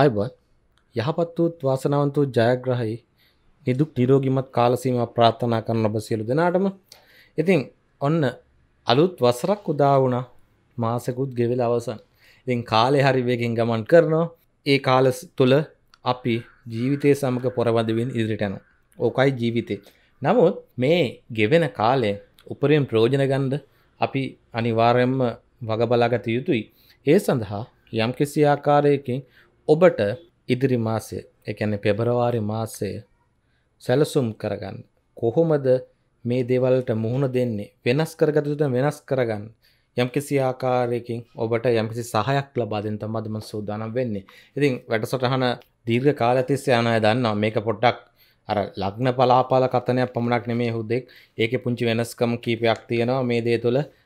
ආයුබෝවන් යහපත් වූත් වාසනාවන්ත වූත් ජයග්‍රහයි නිදුක් නිරෝගීමත් කාල සීමාව ප්‍රාර්ථනා කරන ඔබ සියලු දෙනාටම ඉතින් ඔන්න අලුත් වසරක් උදා වුණා මාසෙකුත් ගෙවිලා අවසන් ඉතින් කාලේ හරි වේගෙන් ගමන් කරනවා ඒ කාල තුල අපි ජීවිතය සමග පොරවදමින් ඉදිරියට යනවා ඕකයි ජීවිතේ නමුත් මේ ගෙවෙන කාලය උපරිම ප්‍රයෝජන ගන්න අපි අනිවාර්යයෙන්ම වග බලාගත යුතුයි ඒ සඳහා යම්කිසි ආකාරයකින් ඔබට ඉදිරි මාසය එකැන පෙබරවාරි මාසය සැලසුම් කරගන්න කොහොමද මේ දෙවල්ට මුහුණ දෙන්නේ වෙනස් කරගතුත වෙනස් කරගන්න යම්කිසි ආකාරයකින් ඔබට යම්කිසි සහයක් ලබාදෙන් තමදම සූදානම් වෙන්නේ ඉතින් වැටසටහන දීර්ඝ කාලතිස්ය යනය දන්නවා මේක පොට්ටක් අර ලග්න පලාපාල කතනයක් පමණක් නෙමේ හුදෙක් ඒක පුංචි වෙනස්කම කීපයක් තියෙනවා මේ දේ තුළ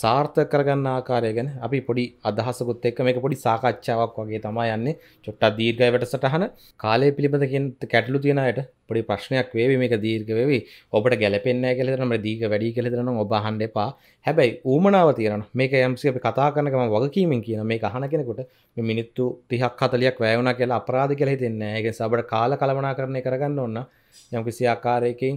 සාර්ථක කරගන්න ආකාරය ගැන අපි පොඩි අදහසකුත් එක්ක මේක පොඩි සාකච්ඡාවක් වගේ තමයි යන්නේ චොට්ටක් දීර්ඝයි වැඩසටහන කාලය පිළිබඳ කියන කැටලු තියෙන අයට පොඩි ප්‍රශ්නයක් වේවි මේක දීර්ඝ වෙවි ඔබට ගැලපෙන්නේ නැහැ කියලා හිතනම දීර්ඝ වැඩි කියලා හිතනනම් ඔබ අහන්න එපා හැබැයි ඌමනාව තියෙනවා මේක යම්සි අපි කතා කරන ගමන් වගකීමෙන් කියන මේක අහන කෙනෙකුට මේ මිනිත්තු 30ක් 40ක් වැය වුණා කියලා අපරාධ කියලා හිතෙන්නේ නැහැ ඒ නිසා අපිට කාල කළමනාකරණය කරගන්න ඕන යම්කිසි ආකාරයකින්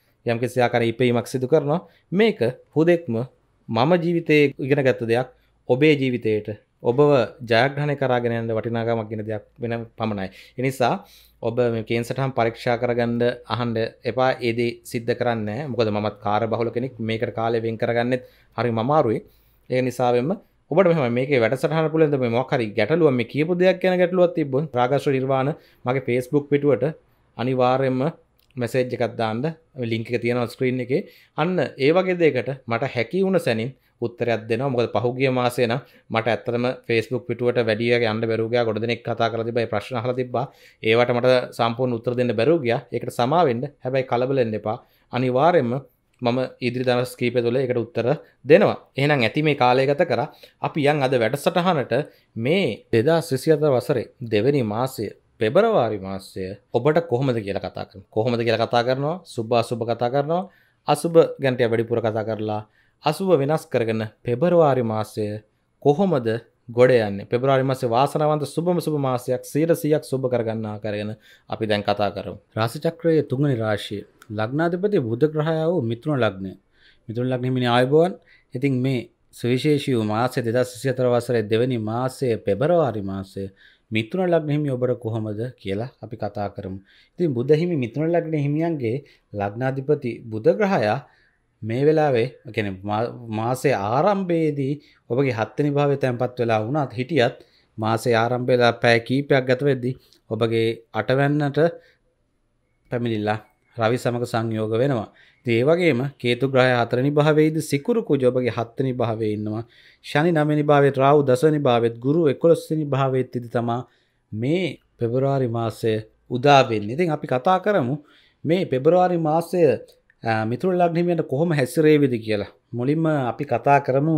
යම් කෙසියාකර ඉපීමක් සිදු කරනවා මේක හුදෙක්ම මම ජීවිතයේ ඉගෙන ගත්ත දෙයක් ඔබේ ජීවිතයට ඔබව ජයග්‍රහණය කරාගෙනයන්ට වටිනාගමක් ගෙන දෙයක් වෙන පමණයි. එනිසා ඔබ මේකෙන් සටහම් පරීක්ෂා කරගන්න අහන්ඩ එපා ඒදී සිද්ධ කරන්න මොකද මත් කාර බහුල කෙනෙක් මේකට කාලය වෙන් කරගන්නෙත් හරි මමාරුයි ඒ නිසාවෙන්ම ඔබට මෙම මේක වැඩසටහන පුලද මේ මොකරි ගැටලුවම කියපු දෙයක් ගැන ගැටලුවත් තිබ රාගශ්‍ර නිර්වාණ මගේ පේස්බුක් පිටුවට අනිවාර්යෙන්ම මැසේජ් එකත් දාන්න ලිංක තියෙන ස්ක්‍රීන් එක අන්න ඒ වගේ දෙකට මට හැකි වුණ සැනින් උත්තරයක් දෙෙන මොකද පහුගිය මාසේන මට ඇත්තම ෆෙස්බුක් පිටුවට වැඩිය යන්න බැරුගයා ගොඩ දෙනෙක් කතා කර තිබයි ප්‍රශ්න හල තිබා ඒවට මට සම්පූර්ණ උත්තර දෙන්න බැරුගිය එකට සමාවෙන්ඩ හැබැයි කලබලෙන්න එපා අනිවාරෙන්ම මම ඉදිරි දනස් කීප තුළ එකට උත්තර දෙනවා එහනම් ඇති මේ කාලයගත කර අපි යන් අද වැඩසටහනට මේ දෙදා සිසිත වසරේ දෙවැනි මාසය පෙබරවාරි මාසය ඔබට කොහොමද කියල කතා කරන කොහොමද කියල කතා කරනවා සුබ අසුභ කතා කරනවා අසුභ ගැන්ටය වැඩිපුර කතා කරලා අසුභ වෙනස් කරගන්න පෙබරවාරි මාසය කොහොමද ගොඩයන්න පෙබරවාරි මාස වාසනාවන්ත සුබම සුබ මාසයක් සීර සියක් සුබ කරගන්නා කරගෙන අපි දැන් කතා කරම් රාසිචක්‍රය තුංගනි රාශී ලග්නාධපති බුද්ධ ග්‍රහය වූ මිතුරුණ ලග්නය මිතුරන් ලග්නමිනි ආයබෝවන් ඉතින් මේ සවිශේෂී මාසය දෙදස් සිතර වසරේ දෙවැනි මාසය පෙබරවාරි මාසය මිතුන ලග්නහිමි ඔබට කොහොමද කියලා අපි කතා කරමු. ඉතින් බුදහිමි මිතුන ලග්න හිමියන්ගේ ලග්නාධිපති බුදග්‍රහයා මේ වෙලාවේ ගැන මාසේ ආරම්භයේදී ඔබගේ හත්තනි භාවය තැන්පත් වෙලා වුණත් හිටියත් මාසේ ආරම්භවෙලා පෑ කීපයක් ගතවෙද්දි ඔබගේ අටවැන්නට පැමිණිල්ලා රවි සමග සංයෝග වෙනවා. ඒවගේම කේතු ග්‍රහ අතරනි භාවේද සිකුරු කුජෝබගේ හත්තනි භාවේ ඉන්නවා ශනි නමනි භාවත් රාව් දසනි භාවත් ගුරු එකොලොස්සනි භාවත් තිදි තමා මේ පෙබරවාරි මාසය උදාවෙන්න ඉතින් අපි කතා කරමු මේ පෙබරවාරි මාසය මිතුර ලග්නිමයට කොහොම හැසිරේවිදි කියලා මුලින්ම අපි කතා කරමු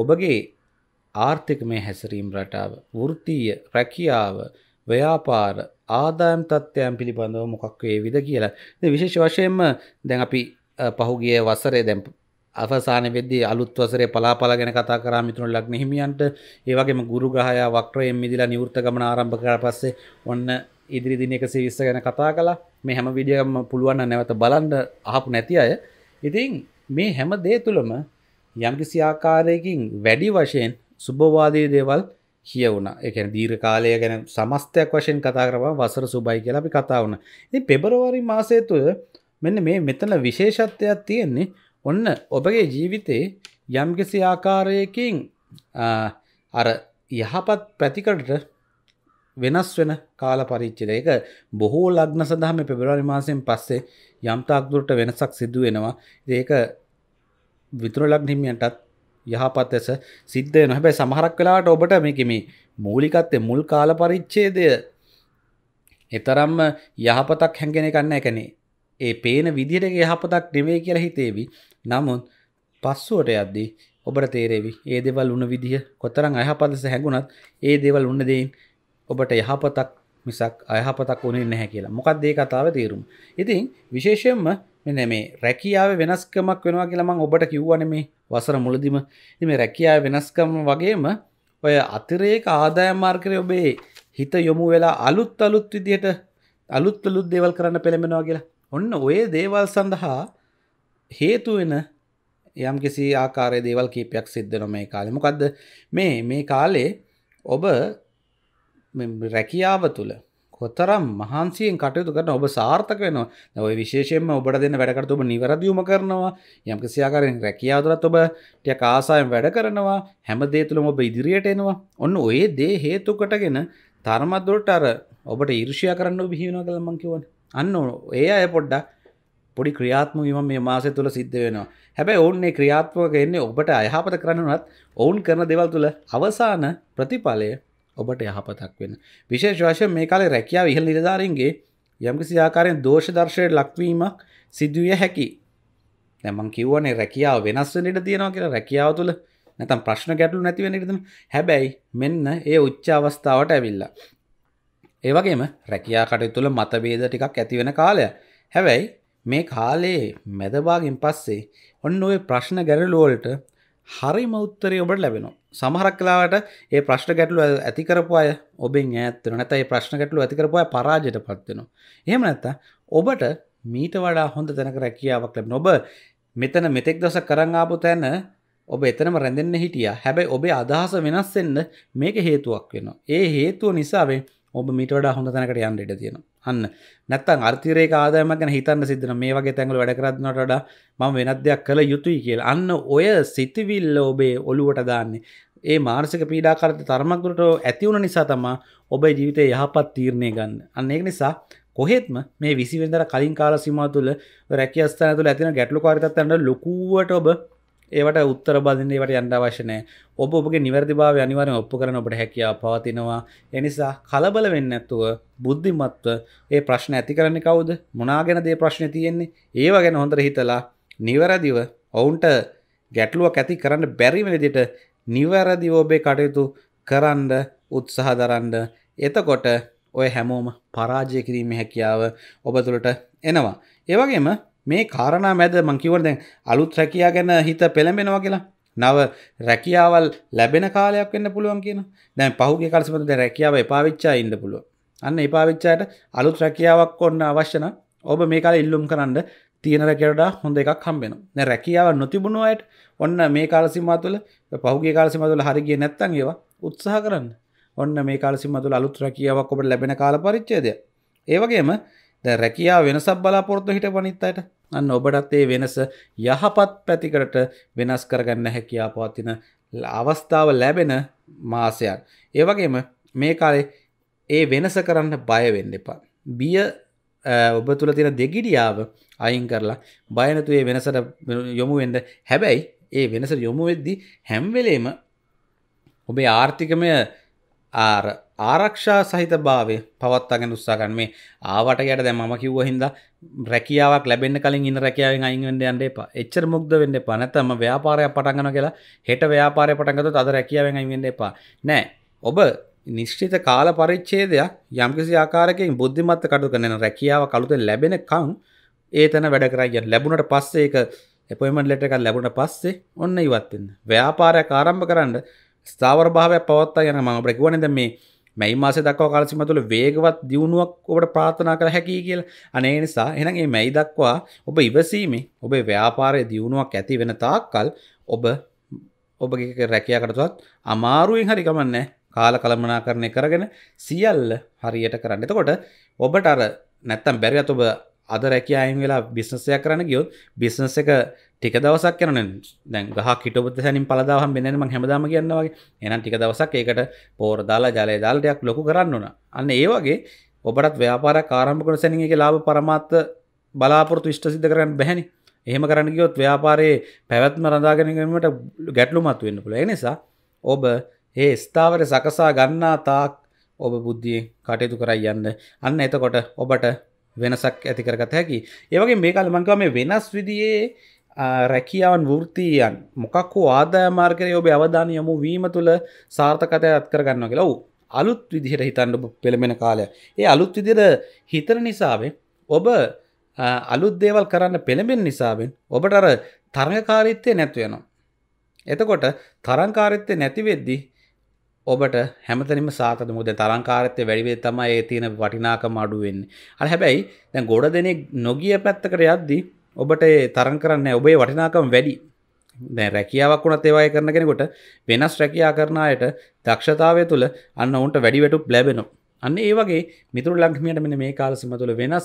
ඔබගේ ආර්ථික මේ හැසිරීම් රටාව වෘත්තීය රැකියාව ව්‍යාපාර ආදායම් තත්ත්වයන් පිළිබඳව මොකක් වේවිද කියලා. ඉතින් විශේෂ වශයෙන්ම දැන් අපි පහුගිය වසරේ දැම් අවසාන වෙද්දී අලුත් වසරේ පලාපල ගැන කතා කරා මිතුරු ලග්න හිමියන්ට ඒ වගේම ගුරු ග්‍රහයා වක්‍රයෙන් මිදිලා නිවෘත ගමන ආරම්භ කරලා පස්සේ ඔන්න ඉදිරි දින 120 ගැන කතා කළා මේ හැම වීඩියෝ එකක්ම පුළුවන් නම් නැවත බලන්න අහපු නැති අය ඉතින් මේ හැම දේ තුළම යම්කිසි ආකාරයකින් වැඩි වශයෙන් සුභවාදී දේවල් කියවුණ එක දීර් කාලය ගැන සමස්තයක් වශයෙන් කතා කරවා වසර සුබයි කියලා අපි කතාවන ඉති පෙබරවාරි මාසය තුළ මෙන්න මේ මෙතන විශේෂත්වයක් තියෙන්නේ ඔන්න ඔබගේ ජීවිතේ යම්කිසි ආකාරයකින් අර යහපත් පැතිකටට වෙනස් වෙන කාල පරිච්චිද ඒක බොහෝ ලග්න සඳහා මේ පෙබරවාරි මාසයෙන් පස්සේ යම්තාක් දුරට වෙනසක් සිදු වෙනවා ඒක විතර ලග්න හිමියන්ටත් යහපත් ලෙස සිද්ධ වෙනවා. හැබැයි සමහරක් වෙලාවට ඔබට මේකේ මේ මූලිකත්වයේ මුල් කාල පරිච්ඡේදය ඊතරම්ම යහපතක් හැංගෙන ගන්න එකනේ. ඒ පේන විදිහට යහපතක් නෙවෙයි කියලා හිතේවි. නමුත් පස්සුවට යද්දී ඔබට තේරෙවි ඒ දේවල් උන විදිහ කොතරම් අයහපතස හැඟුණත් ඒ දේවල් උන දෙයින් ඔබට යහපතක් මිසක් අයහපතක් උනේ නැහැ කියලා. මොකක්ද මේ කතාවේ තේරුම? ඉතින් විශේෂයෙන්ම මෙන්න මේ රැකියාවේ වෙනස්කමක් වෙනවා කියලා මම ඔබට කිව්වනේ මේ වසර මුලදීම. ඉතින් මේ රැකියාවේ වෙනස්කම වගේම ඔය අතිරේක ආදායම් මාර්ගයේ ඔබේ හිත යොමු වෙලා අලුත් අලුත් විදිහට අලුත් අලුත් දේවල් කරන්න පෙළඹෙනවා කියලා. ඔන්න ඔය දේවල් සඳහා හේතුවෙන යම් කිසි ආකාරය දේවල් කීපයක් සිද්ධන මේ කාලෙමකක්ද මේ මේ කාලේ ඔබ රැකියාව තුළ කොතරම් මහන්සියෙන් කටයුතු කරන ඔබ සාර්ථක වෙනවා ඔය විශේෂයෙන්ම ඔබට දෙන්න වැඩකට ඔබ නිවැරදිවම කරනවා යම් කිසියාකාරයෙන් රැකියාවතුලත් ඔබ ටික ආසායෙන් වැඩ කරනවා හැම දේ තුළම ඔබ ඉදිරියට එනවා ඔන්න ඔය දේ හේතු කොටගෙන තරමද්දොට අර ඔබට ඊර්ෂ්‍යා කරන්න ඔබ බිහි වෙනවා කියලා මම කියවනේ අන්න ඒ අය පොඩ්ඩක් පොඩි ක්‍රියාත්ම වීම මේ මාසය තුළ සිද්ධ වෙනවා හැබැයි ඔවුන්නේ ක්‍රියාත්මක එන්නේ ඔබට අයහපත කරන්නවත් ඔවුන් කරන දෙවල් තුළ අවසාන ප්‍රතිඵලය ඔබට යහපතක් වෙන විශේෂ වශයෙන් මේ කාලේ රැකියාව ඉහළ නිලධාරීන්ගේ යම්කිසි ආකාරයෙන් දෝෂ දර්ශයට ලක්වීමක් සිදුවිය හැකි නැමං කිව්වනේ රැකියාව වෙනස් වෙන ඉඩ තියෙනවා කියලා රැකියාව තුළ නැතම් ප්‍රශ්න ගැටලු නැති වෙන ඉඩ හැබැයි මෙන්න ඒ උච්ච අවස්ථාවට ඇවිල්ලා ඒවගේම රැකයා කටයු තුළ මතබේද ටිකක් ඇතිවෙන කාලය හැබැයි මේ කාලයේ මැදභාගෙන් පස්සේ ඔන්න ඔය ප්‍රශ්න ගැරලුවලට හරිම උත්තරය ඔබට ලැබෙනවා. සමහරක් කලාවට ඒ ප්‍රශ්න ගැටලු ඇතිකරපු අය ඔබෙන් ඈත්වෙන නැත ඒ ප්‍රශ්න ගැටලු ඇතිකරපු අය පරාජයට පත්වෙනවා. එහෙම නැත්ත ඔබට මීට වඩා හොඳ තැනක රැකියාවක් ලැබෙන ඔබ මෙතන මෙතෙක් දස කරංආපු තැන ඔබ එතනම රැඳෙන්න හිටිය හැබැයි ඔබේ අදහස වෙනස්සෙන්න්න මේක හේතුවක් වෙනවා. ඒ හේතුව නිසාවෙන් ඔබ මිට වඩ හොඳ තැනකට යන්ට තියෙන අන්න නැත්තන් අර්තිරේ ආදම ගැන හිතන්න සිදන මේ වගේ තැඟල වැඩකරත්නට වඩා මම වෙනත් දෙයක් කළ යුතුයි කියලා අන්න ඔය සිතිවිල්ල ඔබේ ඔලුවට දාන්නේ ඒ මාර්සික පීඩාකරත තරමක්දුරට ඇතිවුණ නිසා තමා ඔබේ ජීවිතය යහපත් තීරණය ගන්න අන්න ඒක නිසා කොහෙත්ම මේ විසිවෙදර කලින් කාල සිමා තුළ රැකි අස්ථාන තුළ ඇතින ගැටලු කාරිතත්තන්න ලොකුවට ඔබ ඒවට උත්තර බදින්නේවට යන්න අවශ්‍යනය ඔබ ඔබගේ නිවැරදි භාව අනිවාරෙන් ඔප්පු කරන ඔබට හැකියාව පවතිනවා එනිසා කලබල වෙන්න ඇත්තුව බුද්ධිමත්ව ඒ ප්‍රශ්න ඇති කරන්න කවුද මොනාගෙන දේ ප්‍රශ්න තියෙන්නේ ඒව ගැන හොඳර හිතලා නිවැරදිව ඔවුන්ට ගැටලුවක් ඇති කරන්න බැරිවෙලදිට නිවැරදි ඔබේ කටයුතු කරන්න උත්සාහ දරන්න එතකොට ඔය හැමෝම පරාජය කිරීම හැකියාව ඔබ තුළට එනවා. ඒවගේම මේ කාරණා මැද මං කිවන දැන් අලුත් රැකියා ගැන හිත පෙළඹෙනවා කියලා නව රැකියාවල් ලැබෙන කාලයක් වෙන්න පුළුවන් කියන දැන් පහුගේ කලසමත දැන් රැකියාව එපාවිච්චා ඉන්න පුළුවන් අන්න එපාවිච්චාට අලුත් රැකියාවක් ඔන්න අවශ්‍ය නම් ඔබ මේ කාලේ ඉල්ලුම් කරන්න තියෙන රැකියාවට හොඳ එකක් හම්බෙනවා දැන් රැකියාව නොතිබුණු අයට ඔන්න මේ කාල සීමාව තුළ පහුගේ කාල සීමාව තුළ හරි ගියේ නැත්නම් ඒවා උත්සාහ කරන්න ඔන්න මේ කාල සීමාව තුළ අලුත් රැකියාවක් ඔබට ලැබෙන කාල පරිච්ඡේදය ඒ වගේම දැ රැකයා වෙනසක් බලාපොරොත්තු හිට පනිත්තයට අන්න ඔබටත් ඒ වෙනස යහපත් පැතිකට වෙනස් කරගන්න හැකියා පවතින අවස්ථාව ලැබෙන මාසයන්. ඒවගේම මේ කාලේ ඒ වෙනස කරන්න බයවෙන්න එපා. බිය ඔබ තුළ තින දෙගිඩියාව අයින් කරලා බයනතුයේ වෙනසට යොමුුවෙන්ඩ හැබැයි ඒ වෙනස යොමු වෙද්දි හැම්වෙලේම ඔබේ ආර්ථිකමය ආර ආරක්ෂා සහිත භාවය පවත්වාගෙන උත්සාහගන්න මේ ආවට යට දැන් මම කිව්වා හින්දා රැකියාවක් ලැබෙන්න කලින් ඉන්න රැකියාවෙන් අයින් වෙන්න යන්න එපා. එච්චර මුග්ධ වෙන්න එපා. නැත්නම් ව්‍යාපාරයක් පටන් ගන්නවා කියලා හෙට ව්‍යාපාරයක් පටන් ගත්තොත් අද රැකියාවෙන් අයින් වෙන්න එපා. නෑ. ඔබ නිශ්චිත කාල පරිච්ඡේදයක් යම්කිසි ආකාරයකින් බුද්ධිමත්ව කටයුතු කරන රැකියාව කලුතෙන් ලැබෙනකන් ඒ තැන වැඩ කරගෙන ලැබුණට පස්සේ ඒක අපොයින්ට්මන්ට් ලෙටර් එකක් ලැබුණට පස්සේ ඔන්න ඉවත් වෙන්න. ව්‍යාපාරයක් ආරම්භ කරන්න ස්ථාවර භාවයක් පවත්වා යන මම ඔබට කියවනේ දැන් මේ මැයි මාස දක්වා කාලසිම තුළ වේගවත් දියුණුවක් ඔබට ප්‍රාථනා කර හැකි කියලා අනේ නිසා එහෙනම් මේ මැයි දක්වා ඔබ ඉවසීමේ ඔබේ ව්‍යාපාරයේ දියුණුවක් ඇති වෙන තාක්කල් ඔබ ඔබගේ රැකියාකටවත් අමාරුවෙන් හරි ගමන්නේ කාල කළමනාකරණය කරගෙන සියල්ල හරියට කරන්න. එතකොට ඔබට අර නැත්තම් බැරිවත් ඔබ අද රැකයායින් වෙලා බිස්නසයක් කරන්න ගියොත් බිස්නස එක ටික දවසක් යන දැන් ගහ හිටපුත් සැනින් පලදාහම් බෙනම හැමදාම කියන්නවගේ එනම් ටික දවසක් ඒකට පෝර දාලා ජලය දාලටයක් ලොකු කරන්න වන අන්න ඒ වගේ ඔබටත් ව්‍යාපාර කාරම්භකන සැනගේ ලාබ පරමාත්ත බලාපොරතු විෂ්ට සිද කරන්න බැහැනි එහෙම කරන්න ගියොත් ව්‍යාපාරයේ පැවැත්ම රදාගෙනීමට ගැටලු මත් වෙන්න පුළ එනිසා ඔබ ඒ ස්ථාවර සකසා ගන්නා තාක් ඔබ බුද්ධියෙන් කටයුතු කරයි යන්න අන්න එතකොට ඔබට වෙනසක් ඇති කරගත හැකි ඒවගේ මේ කල් මංකව මේ වෙනස් විදියේ රැකියාවන් වෘතියන් මොකක් වූ ආදාය මාර්කරය ඔබේ අවධානය යොමු වීම තුළ සාර්ථකතය අත් කරගන්න කියලා වූ අලුත් විදිහට හිතන්න පෙළමෙන කාලය ඒ අලුත් විදිර හිතන නිසාවෙන් ඔබ අලුත් දේවල් කරන්න පෙළඹෙන් නිසාවෙන් ඔබට අර තරඟකාරීත්වය නැත්වෙනවා එතකොට තරංකාරිත්වය නැතිවෙද්දි ඔබට හැමතනිම සාතද මුද තරංකාරත්තය වැඩිවේ තමයි ඒ තියෙන වටිනාකම අඩුවෙන් අ හැබැයි දැන් ගොඩ දෙනෙක් නොගිය පැත්තකට යද්දි ඔබට තරන් කරන්න ඔබේ වටිනාකම් වැඩි දැ රැකියාවක් වුණ තේවාය කරන කෙනෙකොට වෙනස් රැකයා කරනයට දක්ෂතාවය තුළ අන්න ඔවන්ට වැඩිවැටු ලැබෙනු අන්න ඒ වගේ මිතුර ලංක්මියට මෙන මේ කාලසිම තුළ වෙනස්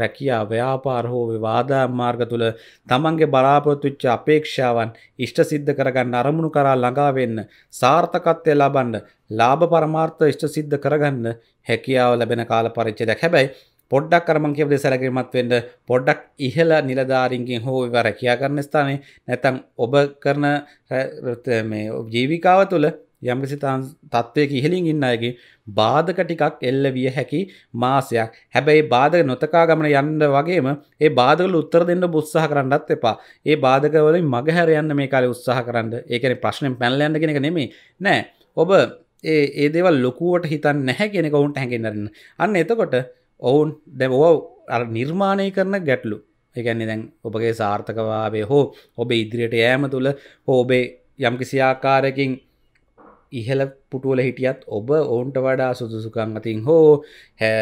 රැකියා ව්‍යාපාර හෝ වාදා මාර්ග තුළ තමන්ගේ බලාපොරොත්තුච්ච අපේක්ෂාවන් ඉෂ්ට සිද්ධ කරගන්න අරමුණු කරා ළඟා වෙන්න සාර්ථකත්වය ලබන්න ලාභ පරමාර්ථ ඉෂ්ට සිද්ධ කරගන්න හැකියාව ලැබෙන කාල පරිච්ඡේදයක් හැබැයි පොඩ්ඩක් කරමන් කියව දෙසැලකිරීමත් වෙන්න පොඩ්ඩක් ඉහළ නිලධාරින්ගෙන් හෝ ඒවා රැකියා කරන ස්ථානයේ නැත්නම් ඔබ කරන ජීවිකාව තුළ යම්කිසි තත්ත්වයක ඉහලින් ඉන්න අයගේ බාධක ටිකක් එල්ල විය හැකි මාසයක් හැබැයි බාධක නොතකා ගමන යන්න වගේම ඒ බාධකවල උත්තර දෙන්න උත්සාහ කරන්නත් එපා ඒ බාධකවලින් මගහැර යන්න මේ කාලේ උත්සාහ කරන්න ඒ කියන්නේ ප්‍රශ්නෙන් පැනලා යන්න කියන එක නෙමෙයි නෑ ඔබ ඒ ඒ දේවල් ලොකුවට හිතන්නේ නැහැ කියන එක ඔවුන්ට හැඟෙන්න අන්න එතකොට ඔවුන් දැන් ඔව අර නිර්මාණය කරන ගැටලු ඒ කියන්නේ දැන් ඔබගේ සාර්ථකභාවය හෝ ඔබේ ඉදිරියට යෑම තුළ හෝ ඔබේ යම්කිසි ආකාරයකින් ඉහළ පුටුවල හිටියත් ඔබ ඔවුන්ට වඩා සුදුසුකං අතින් හෝ හැ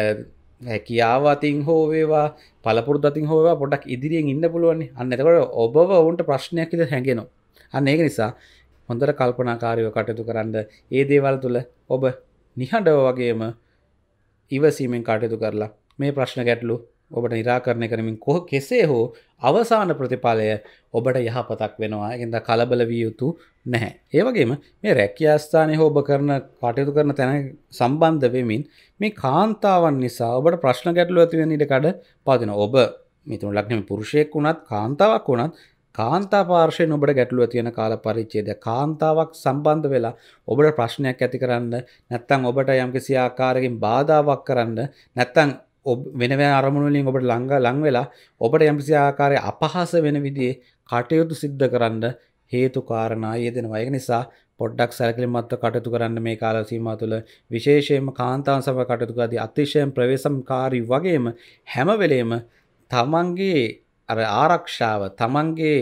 හැකියාව අතින් හෝ වේවා පළපුරදු අතින් හෝවා පොඩක් ඉදිරියෙන් ඉන්න පුළුවන් අන්න එතකොට ඔබව ඔවුන්ට ප්‍රශ්නයක් ඉද හැඟෙනවා අන්න ඒක නිසා හොඳට කල්පනාකාරීව කටයුතු කරන්න ඒ දේවල් තුළ ඔබ නිහඬව වගේම ඉවසීමෙන් කටයුතු කරලා මේ ප්‍රශ්න ගැටලු ඔබට නිරාකරණය කරමින් කොහ කෙසේ හෝ අවසාන ප්‍රතිඵලය ඔබට යහපතක් වෙනවා එද කලබල විය යුතු නැහැ. ඒවගේම මේ රැකියස්ථානය හෝබ කරන කටයුතු කරන තැන සම්බන්ධ වෙමින් මේ කාන්තාවන් නිසා ඔබට ප්‍රශ්න ගැටලු ඇතිවෙන ඉට කඩ පදින ඔබ මිතුන ලක්නම පුරුෂයෙක් වුණත් කාන්තාවක් වුණත් කාන්තා පාර්ශයෙන් ඔබට ගැටලුව තියෙන කාල පරිච්චේද කාන්තාවක් සම්බන්ධ වෙලා ඔබට ප්‍රශ්නයක් ඇති කරන්න නැත්තං ඔබට යම් කිසි ආකාරකින් බාධාවක් කරන්න නැත්තං ඔබ වෙනව අරමුණලින් ඔබට ලංඟ ලංවෙලා ඔබට යම්සි ආකාරය අපහස වෙන විදිේ කටයුතු සිද්ධ කරන්න හේතු කාරණය දෙෙන වයග නිසා පොඩ්ඩක් සැකලිමත්ව කටතු කරන්න මේ කාලසීම තුළ විශේෂයම කාන්තාන් සභ කටතුකාදී අතිශයෙන් ප්‍රවේසම්කාරී වගේම හැමවෙලේම තමන්ගේ අර ආරක්ෂාව තමන්ගේ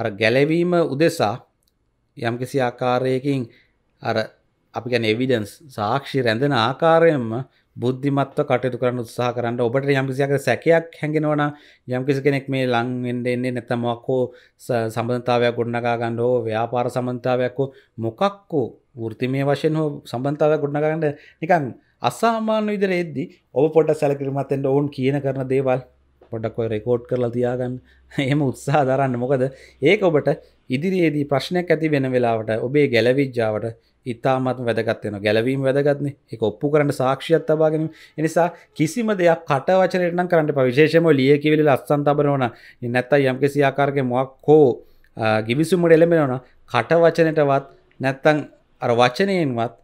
අර ගැලවීම උදෙසා යම්කිසි ආකාරයකින් අර අපි ගැන එවිඩන්ස් සාක්ෂි රැඳෙන ආකාරයෙන්ම බුද්ධිමත්ව කටයුතු කරන්න උත්සාහ කරන්න ඔබට යම්කිසියක සැකයක් හැඟෙනවන යම්කිසි කෙනෙක් මේ ලංවෙන්ඩ එන්නේ නැතමක්කෝ සබඳතාවයක් ගොඩනගා ගන්න හෝ ව්‍යාපාර සමන්තාවයක්කෝ මොකක්කෝ ෘතිමය වශයෙන් හෝ සම්බන්ධාවයක් ගොඩනගන්න නිකන් අසාමාන්‍ය විදිර එද්දි ඔබ පොඩ සැලකිරමත්තෙන්ට ඔවුන් කියන කරන දේවල් පොඩක්ොයි රෙකෝඩ් කරලා තියාගන්න එහෙම උත්සාහ දරන්න මොකද ඒක ඔබට ඉදිරියේදී ප්‍රශ්නයක් ඇති වෙන වෙලාවට ඔබේ ගැලවිජ්ජාවට ඉතාමත් වැදගත්වයෙන ගැලවීම වැදගත්න එක ඔප්පු කරන්න සාක්ෂියත් තබාගෙන එනිසා කිසිම දෙයක් කටවචනයටනම් කරන්න පවිශේෂම ලියකිවිලි අස්සන්තබරවන නැත්ත යම්කිසි ආකාරක මොක් හෝ ගිවිසුමට එළමෙනවන කටවචනයටවත් නැත්තං අර වචනයෙන්වත්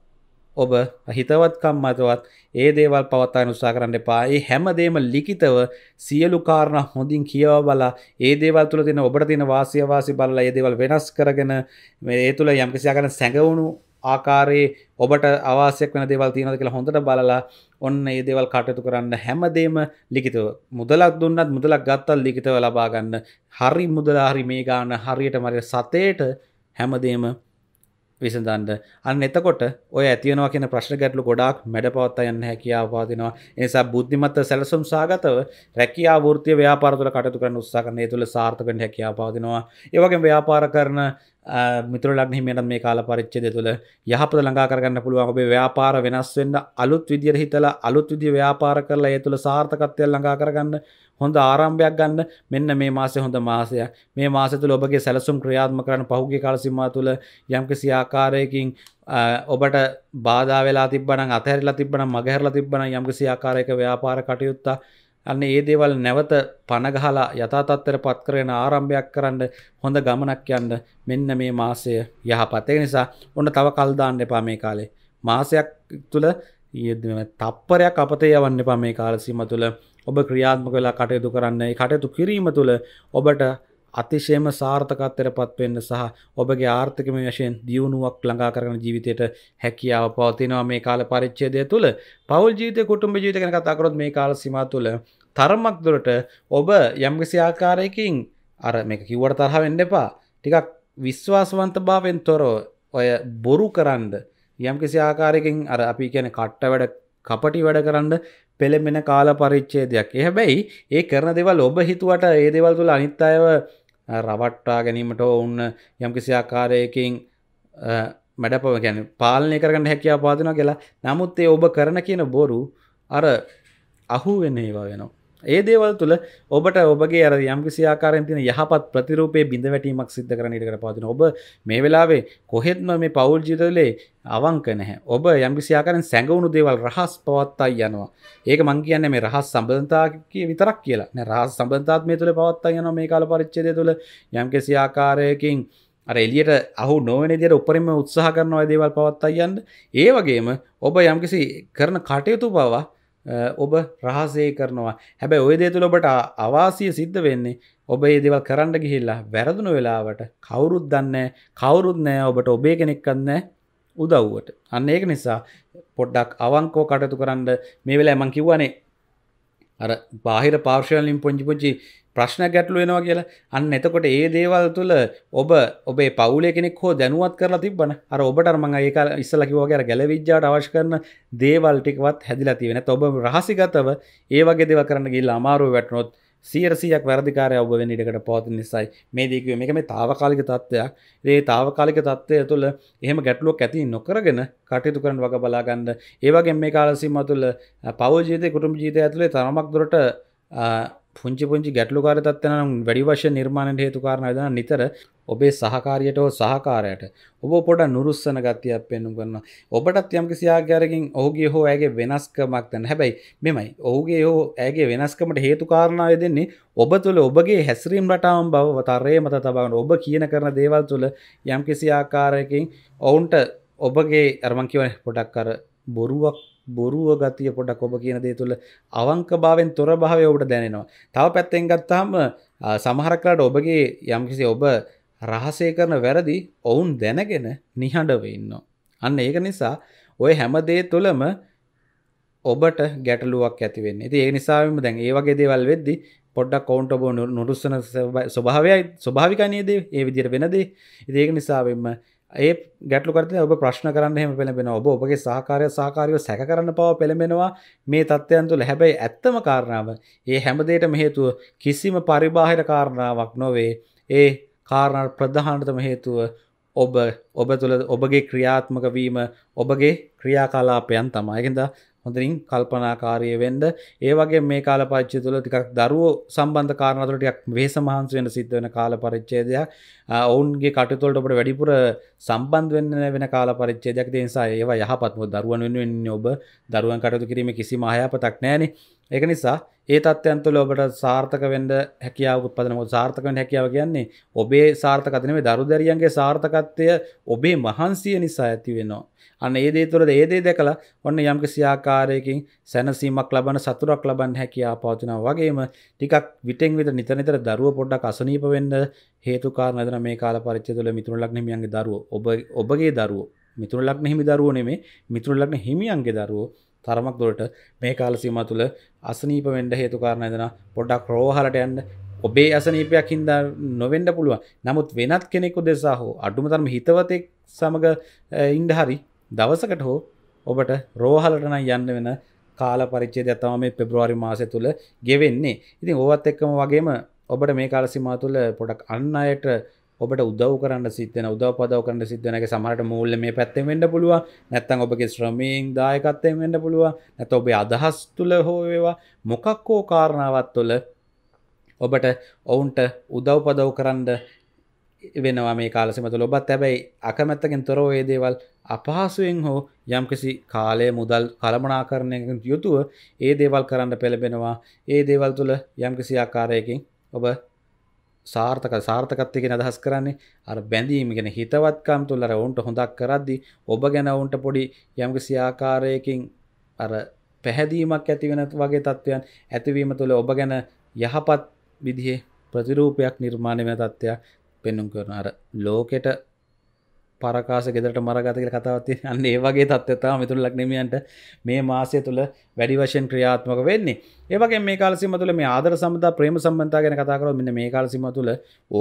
ඔබ හිතවත්කම් මතවත් ඒ දේවල් පවත්තා උත්සා කරන්න එපා ඒ හැමදේම ලිඛිතව සියලු කාරණා හොඳින් කියවා බලා ඒ දේවල් තුළ තියෙන ඔබට තියෙන වාසිය වාසි බලලා ඒ දේවල් වෙනස් කරගෙන මේ ඒ තුළ යම්කිසි ආකාරයක සැඟවුණු ආකාරයේ ඔබට අවාසයක් වෙන දේවල් තියෙනද කියලා හොඳට බලලා ඔන්න ඒ දේවල් කටයුතු කරන්න හැමදේම ලිඛිතව මුදලක් දුන්නත් මුදලක් ගත්තත් ලිඛිතව ලබා ගන්න හරි මුදල හරි මේ ගන්න හරියට මරි සතේට හැමදේම විසඳන්න අන්න එතකොට ඔය ඇතිවෙනවා කියන ප්‍රශ්න ගැටලු ගොඩාක් මැඩපවත්තා යන්න හැකියාව පවතිනවා ඒ නිසා බුද්ධිමත් සැලසුම් සාගතව රැකියාව වෘත්තීය ව්‍යාපාර තුළ කටයුතු කරන්න උත්සාහ කරන ඒ තුළ සාර්ථක වෙන්න හැකියාව පවතිනවා ඒ වගේම ව්‍යාපාර කරන මිතුර ලක් හිමට මේ කාල පරිච්චද තුළ යහපත ලඟා කරගන්න පුළුවන් ඔබේ ව්‍යාපාර වෙනස් වෙන්න අලුත් විදියට හිතලා අලුත් විදි ව්‍යාපාර කරලා ඒ තුළ සාර්ථකත්වය ලඟා කරගන්න හොඳ ආරම්භයක් ගන්න මෙන්න මේ මාසය හොඳ මාසයක් මේ මාස තුළ ඔබගේ සැලසුම් ක්‍රියාත්ම කරන පහුගේ කාලසිමා තුළ යම්කිසි ආකාරයකින් ඔබට බාධා වෙලා තිබ්බනම් අතහැරලා තිබ්බනම් මගහැරලා තිබ්බනම් යම්කිසි ආකාරයක ව්‍යාපාර කටයුත්තා අන්න ඒ දේවල් නැවත පනගහලා යථාතත්තර පත් කරගෙන ආරම්භයක් කරන්න හොඳ ගමනක් යන්න මෙන්න මේ මාසය යහපත් ඒ නිසා ඔන්න තව කල් දාන්න එපා මේ කාලේ මාසයක් තුල තප්පරයක් අපතේ යවන්න එපා මේ කාල සීම තුල ඔබ ක්‍රියාත්මක වෙලා කටයුතු කරන්න ඒ කටයුතු කිරීම තුල ඔබට අතිශයම සාර්ථකත්තර පත්වෙන්න සහ ඔබගේ ආර්ථිකම වශයෙන් දියුණුවක් ළඟා කරන ජීවිතයට හැකියාව පවතිනවා මේ කාල පරිච්ඡේදය තුළ පවල් ජීවිතය කුටුම්බ ජීවිත ගැන කතා කරොත් මේ කාල සීමා තුළ තරමක් දුරට ඔබ යම්ගසි ආකාරයකින් අර මේක කිව්වට තරහ වෙන්න එපා ටිකක් විශ්වාසවන්ත භාවෙන් තොරෝ ඔය බොරු කරන්ද යම්කිසි ආකාරයකින් අර අපි කියන කට්ට වැඩ කපටි වැඩ කරන්න පෙළෙමෙන කාල පරිච්චේදයක් එහැබැයි ඒ කරන දෙවල් ඔබ හිතුවට ඒ දෙවල් තුළ අනිත් අයව රවට්ටා ගැනීමට ඔන්න යම්කිසි ආකාරයකින් මැඩපව ගැන පාලනය කරගන්න හැකියා පාතින කියලා නමුත් ඒ ඔබ කරන කියන බොරු අර අහු වෙන ඒවා වෙනවා ඒ දේවල් තුළ ඔබට ඔබගේ අර යම්කිසි ආකාරයෙන් තියෙන යහපත් ප්‍රතිරූපේ බිඳවැටීමක් සිද්ධ කරන ඉඩ කරපවතින ඔබ මේ වෙලාවේ කොහෙත්ම මේ පෞල් ජීවිතවලේ අවංක නැහැ. ඔබ යම්කිසි ආකාරයෙන් සැඟවුණු දේවල් රහස් පවත්තා යනවා. ඒක මං කියන්නේ මේ රහස් සම්බන්ධතාවය විතරක් කියලා. නෑ රහස් සම්බන්ධතාවත් මේ තුළ පවත්තා යනවා මේ කාල පරිච්ඡේදය තුළ යම්කිසි ආකාරයකින් අර එලියට අහු නොවන දියට උපරිම උත්සාහ කරනවා දේවල් පවත්තා යන්න. ඒ වගේම ඔබ යම්කිසි කරන කටයුතු පවා ඔබ රහසේ කරනවා හැබැ ඔය දේ තුළ ඔබට අවාසිය සිද්ධ වෙන්නේ ඔබ ඒ දෙවල් කරන්න ගිහිල්ලා වැරදුන වෙලාවට කවුරුත් දන්නේ කවුරුත් නෑ ඔබට ඔබේ කෙනෙක්කන්න උදව්වට අන්න ඒක නිසා පොඩ්ඩක් අවංකෝ කටතු කරන්න මේ වෙලා මං කිව්වනේ අර බාහිර පාර්ශයලින් පුංචි පුංචි ප්‍රශ්න ගැටලු වෙනවා කියලා අන්න එතකොට ඒ දේවල් තුළ ඔබ ඔබේ පවුලේ කෙනෙක් හෝ දැනුවත් කරලා තිබන අර ඔබට මං ඒක ඉස්සල කිවෝගේ ගැලවිද්‍යාට අවශ්‍ය කරන දේවල් ටිකවත් හැදිලා තියෙන ඔබ රහසිගතව ඒ වගේ දේව කරන්න ගිල්ලා අමාරුව වැටනොත් සීරසියක් වැරදිකාරය ඔබ නිටකට පවති නිසයි මේ දීකව මේක මේ තාවකාලික තත්ත්වයක් ඒ තාවකාලික තත්වය තුළ එහම ගැටලුවක් ඇති නොකරගෙන කටයුතු කරන වග බලාගන්න ඒවගේ මේ කාලසිම තුළ පවජීත කුටුම් ජීතය ඇතුළේ තරමක් දුරට පුංචි පුංචි ගැටලුකාර තත්වන වැඩි වශය නිර්මාණයට හේතුකාරණයද නිතර ඔබේ සහකාරියට හෝ සහකාරයට ඔබ පොඩ නුරුස්සන ගතියක් පෙන්නුම් කරන ඔබටත් යම් කිසියාගාරකින් ඔහුගේ හෝ ඇගේ වෙනස්කමක් තැන හැබැයි මෙමයි ඔහුගේ හෝ ඇගේ වෙනස්කමට හේතුකාරණාව දෙන්නේ ඔබ තුළ ඔබගේ හැසිරීම් රටාවම් බව තරේ මත තබන්න ඔබ කියන කරන දේවල් තුළ යම් කිසි ආකාරයකින් ඔවුන්ට ඔබගේ අරමංකිව පොඩක් කර බොරුවක් බොරුව ගතිය පොඩක් ඔබ කියන දේ තුළ අවංක භාවෙන් තොර භාවය ඔබට දැනෙනවා. තව පැත්තෙන් ගත්තාම සමහරකලාට ඔබගේ යම්කිසි ඔබ රහසේ කරන වැරදි ඔවුන් දැනගෙන නිහඬව ඉන්නවා. අන්න ඒක නිසා ඔය හැම දේ තුළම ඔබට ගැටලුවක් ඇති වෙන්නේ. ඉතින් ඒ නිසාම දැන් ඒ වගේ දේවල් වෙද්දි පොඩ්ඩක් කවුන්ට් ඔබ නුරුස්සන ස්වභාවයයි ස්වභාවිකයි නේද? ඒ විදිහට වෙන දේ. ඉතින් ඒක නිසා වෙන්න ඒ ගැටලු කරත ඔබ ප්‍රශ්න කරන්න පෙළබෙන ඔබ ඔබගේ සහකාරය සහකාරයෝ සැක කරන්න පව පෙළඹෙනවා මේ තත්ත්වයන් තුළ හැබැයි ඇත්තම කාරණාව ඒ හැමදේට මෙහේතුව කිසිම පරිබාහිර කාරණාවක් නොවේ ඒ කාරණ ප්‍රධානතම හේතුව ඔබ ඔබ තුළ ඔබගේ ක්‍රියාත්මක වීම ඔබගේ ක්‍රියාකාලාපයන් තමයිගෙන්ද හොඳින් කල්පනාකාරය වෙන්ඩ ඒවගේ මේ කාල පච්චය තුළ ටිකක් දරුවෝ සම්බන්ධ කාරණතුලටයක් වේස මහන්ස වෙන සිද්ධ වෙන කාල පරිච්චේදයක් ඔවුන්ගේ කටතුොලට ඔට වැඩිපුර සම්බන්ධ වෙන්න වෙන කාල පරිච්චේදයක් නිසා ඒව යහපත්ම දරුවන් වෙනුවෙන් ඔබ දරුවන් කටතු කිරීම කිසි මහයාපතක් නෑන එක නිසා ඒ තත්ත්යන්තුල ඔබට සාර්ථක වෙන්ඩ හැකියාව උත්පදනම සාර්ථකන හැකියාව කියන්නේ ඔබේ සාර්ථකතනේ දරු දැරියන්ගේ සාර්ථකත්වය ඔබේ මහන්සිය නිසා ඇති වෙනවා අන්න ඒ දේ තුළද ඒ දේ දැකලා ඔන්න යම්කිසි ආකාරයකින් සැනසීමක් ලබන සතුටක් ලබන්න හැකියාව පවතිනවා වගේම ටිකක් විටෙන් විට නිතර නිතර දරුවෝ පොඩ්ඩක් අසනීප වෙන්න හේතු කාරණා දෙන මේ කාල පරිච්ඡේදය තුළ මිතුරු ලග්න හිමියන්ගේ දරුවෝ ඔබ ඔබගේ දරුවෝ මිතුරු ලග්න හිමි දරුවෝ නෙමේ මිතුරු ලග්න හිමියන්ගේ දරුවෝ තරමක් දුරට මේ කාල සීමා තුළ අසනීප වෙන්න හේතු කාරණා දෙන පොඩ්ඩක් රෝහලට යන්න ඔබේ අසනීපයක් හින්දා නොවෙන්න පුළුවන් නමුත් වෙනත් කෙනෙකු දෙසා හෝ අඩුම තරම හිතවතෙක් සමග ඉන්ඩ හරි දවසකට හෝ ඔබට රෝහලටන යන්න වෙන කාල පරිච්චේ දතම මේ පෙබ්‍රවාරි මාසය තුළ ගෙවෙන්නේ ඉතින් ඕවත් එක්කම වගේම ඔබට මේ කාලසිමා තුළ පොඩක් අන්න අයට ඔබට උදව් කරන්න සිතන උදව පදව කරන්න සිදනක සමට මුූල්ල මේ පැත්තෙන් වෙන්න පුළුව නැත්තන් ඔබගේ ශ්‍රමීන් දායකත්තයෙන් වෙන්න පුළුව නැත ඔබේ අදහස් තුළ හෝවේවා මොකක්කෝ කාරණාවත් තුළ ඔබට ඔවුන්ට උදව් පදව් කරන්න වෙනවා මේ කාලසමත ලොබත් හැබැයි අකමැත්තකින් තොරෝ ඒ දේවල් අපහසුවෙන් හෝ යම්කිසි කාලය මුදල් කළමනාකරණයකින් යුතුව ඒ දේවල් කරන්න පෙළබෙනවා ඒ දේවල් තුළ යම්කිසි ආකාරයකින් ඔබ සාර්ථක සාර්ථකත්වයකින් අදහස් කරන්නේ අර බැඳීම ගැන හිතවත්කම් තුළ අර ඔවුන්ට හොඳක් කරද්දී ඔබ ගැන ඔවුන්ට පොඩි යම්කිසි ආකාරයකින් අර පැහැදීමක් ඇති වෙන වගේ තත්ත්වයන් ඇතිවීම තුළ ඔබ ගැන යහපත් විදිහේ ප්‍රතිරූපයක් නිර්මාණය වෙන තත්ත්වයක් පෙන්නුම් කරන අර ලෝකෙට පරකාස ගෙදට මරගතක කතාවත්ති අන්න ඒවගේ තත්වතා මිතුර ලක්නමියන්ට මේ මාසය තුළ වැඩි වශයෙන් ක්‍රියාත්මක වෙන්නේ ඒවගේ මේ කාලසිම තුළ මේ ආදර සම්බඳ ප්‍රේම සම්බන්තා ගැන කතාකරව මෙන්න මේ කාලසිම තුළ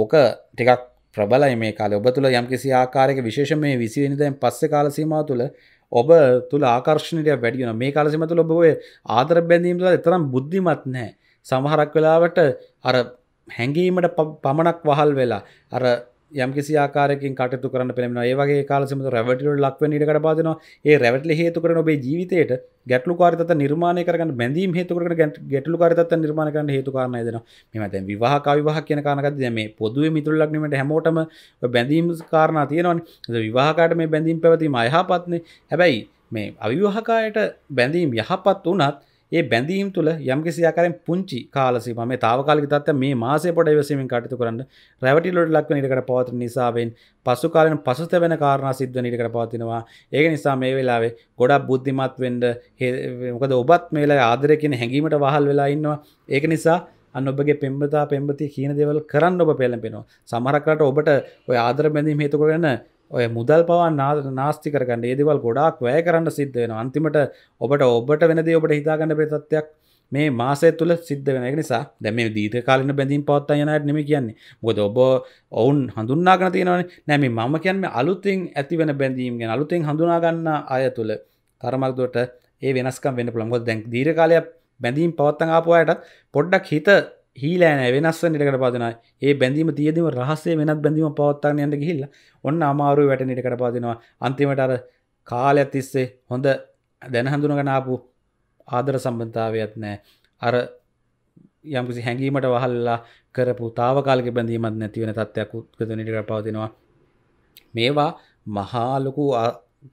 ඕක ටිකක් ප්‍රබලයි මේ කාල ඔබ තුළ යම්කිසි ආකාරයක විශේෂ මේ විසිනිදැන් පස්ස කාලසීම තුළ ඔබ තුළ ආකර්ශණයට වැඩියන මේ කාලසිම තුළ ඔබ ඔය ආදර බැඳීම තුළ එතරම් බුද්ධිමත් නෑ සමහරක් වෙලාවට අර හැඟීමට පමණක් වහල් වෙලා අර යම්කිසි ආකාරකින් කටයුතු කරන්න පෙළෙනවා ඒ වගේ කාලසම රැවටිලට ලක්වෙන ඉඩකට පාදෙනවා ඒ රැවටිලි හේතු කරන ඔබේ ජීවිතයට ගැටලුකාරී තත්ත්ව නිර්මාණය කරගන්න බැඳීම් හේතු කරගෙන ගැටලුකාරී තත්ත්ව නිර්මාණය කරන්න හේතු කාරණා දෙනවා මේවා දැන් විවාහ කවිවාහ කියන කාරණාකද්දී දැන් මේ පොදුවේ මිතුරු ලග්නෙමට හැමෝටම බැඳීම් කාරණා තියෙනවනේ ඒ විවාහකාට මේ බැඳීම් පැවතීම අයහපත්නේ හැබැයි මේ අවිවාහකයට බැඳීම් යහපත් වුණත් ඒ බැඳීම් තුළ යම්කිසි ආකාරයෙන් පුංචි කාල සීමාව මේ తాවකාලික තත්ත්වය මේ මාසයේ පොඩ ඉවසීමෙන් කටයුතු කරන්න රැවටිලොඩ ලක්වන ඉඩකට පවතින නිසාවෙන් පසු කාලෙන පසුතැවෙන කාරණා සිද්ධ වෙන ඉඩකට පවතිනවා ඒක නිසා මේ වෙලාවේ ගොඩක් බුද්ධිමත් වෙන්න මොකද ඔබත් මේ වෙලාවේ ආදරය කියන හැඟීමට වහල් වෙලා ඉන්නවා ඒක නිසා අන්න ඔබගේ පෙම්බතා පෙම්බති කියන දේවල් කරන්න ඔබ පෙළඹෙනවා. සමහරක් රට ඔබට ඔය ආදර බැඳීම් හේතු කරගෙන ඔය මුදල් පවන් නාස්ති කරගන්න ඒදවල් ගොඩක් වැය කරන්න සිද්ධ වෙන අන්තිමට ඔබට ඔබට වෙනද ඔබට හිතාගන්න ප්‍රතත්වයක් මේ මාසය තුළ සිද්ධ වෙන නිසා දැම දීත කාලන බැඳින් පවත්තා යනයට නෙම කියන්නේ මොද ඔබ ඔවුන් හඳුන්නාගන තියෙනවන නැම මම කියන්ම අලුතින් ඇති වෙන බැඳීම්ගෙන අලුතින් හඳුනාගන්න අය තුළ තරමක්දොට ඒ වෙනස්කම් වෙන පුළන්ගොත් දැන් දීර කාලයක් බැඳීම් පවත්තන් ආපුවායට පොඩ්ඩක් හිත හීලෑන වෙනස්සන්නටකට පාදන ඒ බැඳීම තියදම රහසේ වෙනත් බැඳීම පවත්තන්න යන්න හිල්ල ඔන්න අමාරු වැටනිටකට පාදෙනවා අන්තිමට අර කාල ඇතිස්සේ හොඳ දැනහඳුනගනාපු ආදර සම්බන්ධාවයත් නෑ අර යම්කිසි හැඟීමට වහල්ලා කරපු තාවකාලක බැඳීමත් නැතිවෙන තත්ත්යක් උත්කදනිටකට පවතිනවා මේවා මහාලොකු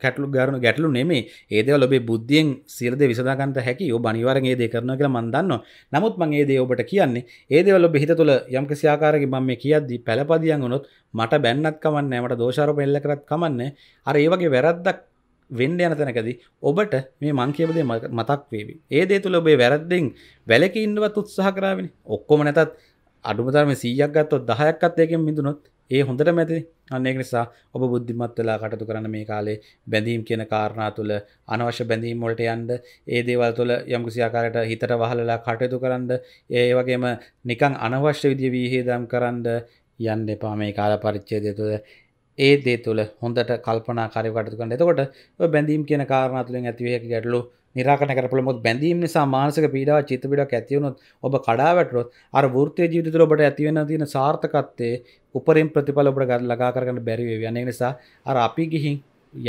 කැටලු ගරන ගැටලු නෙමේ ඒදව ලොබේ බුද්ධියෙන් සිරද විසදාගන්ට හැකි ඔබ අනිවර ඒද කරන කියල මන්දන්න නමුත් මං ඒදේ ඔබට කියන්නේ ඒදවල බෙහිත තුළ යම්ක සියාකාරගේ මම කියද්දී පැලපදියන් වුණොත් මට බැන්නත් කමන්න මට දෝෂාරප එල්ල කරත් කමන්න අර ඒවගේ වැරද්දක් වෙන්ඩ යන තැනකද ඔබට මේ මංකේපදේ මතක් වේවි ඒදේ තුළ ඔබේ වැරද්දෙන් වැලක ඉන්නවත් උත්සාහ කරාවෙන ඔක්කොම නැතත් අඩුමතරම සීයක් ගත්තොත් දහයක්කත් ඒකෙන් මිදුනොත් ඒ හොඳට මැති අන්නෙක් නිසා ඔබ බුද්ධිමත් වෙලා කටතු කරන මේ කාලේ බැඳීම් කියන කාරණා තුළ අනවශ්‍ය බැඳීම් වලට යන්ඩ ඒ දේවල් තුළ යම්කිසි ආකාරයට හිතට වහලලා කටයුතු කරන්න ඒ වගේම නිකං අනවශ්‍ය විදිය වීහේදම් කරන්න යන්න එපා මේ කාල පරිච්චේදය තුළ ඒ දේ තුළ හොඳට කල්පනා කරකටතු කන්න එතකොට බැඳීම් කියන කාරණතුලින් ඇතිවහකි ගැටලු නිරාකරණය කරන්න පුළුවන්. මොකද බැඳීම් නිසා මානසික පීඩාව චිත්ත පීඩාවක් ඇති වුණොත් ඔබ කඩා වැටුනොත් අර වෘත්තීය ජීවිතය තුළ ඔබට ඇති වෙන තියෙන සාර්ථකත්වයේ උපරිම ප්‍රතිඵල ඔබට ලඟා කරගන්න බැරි වේවි. අනේ නිසා අර අපි ගිහින්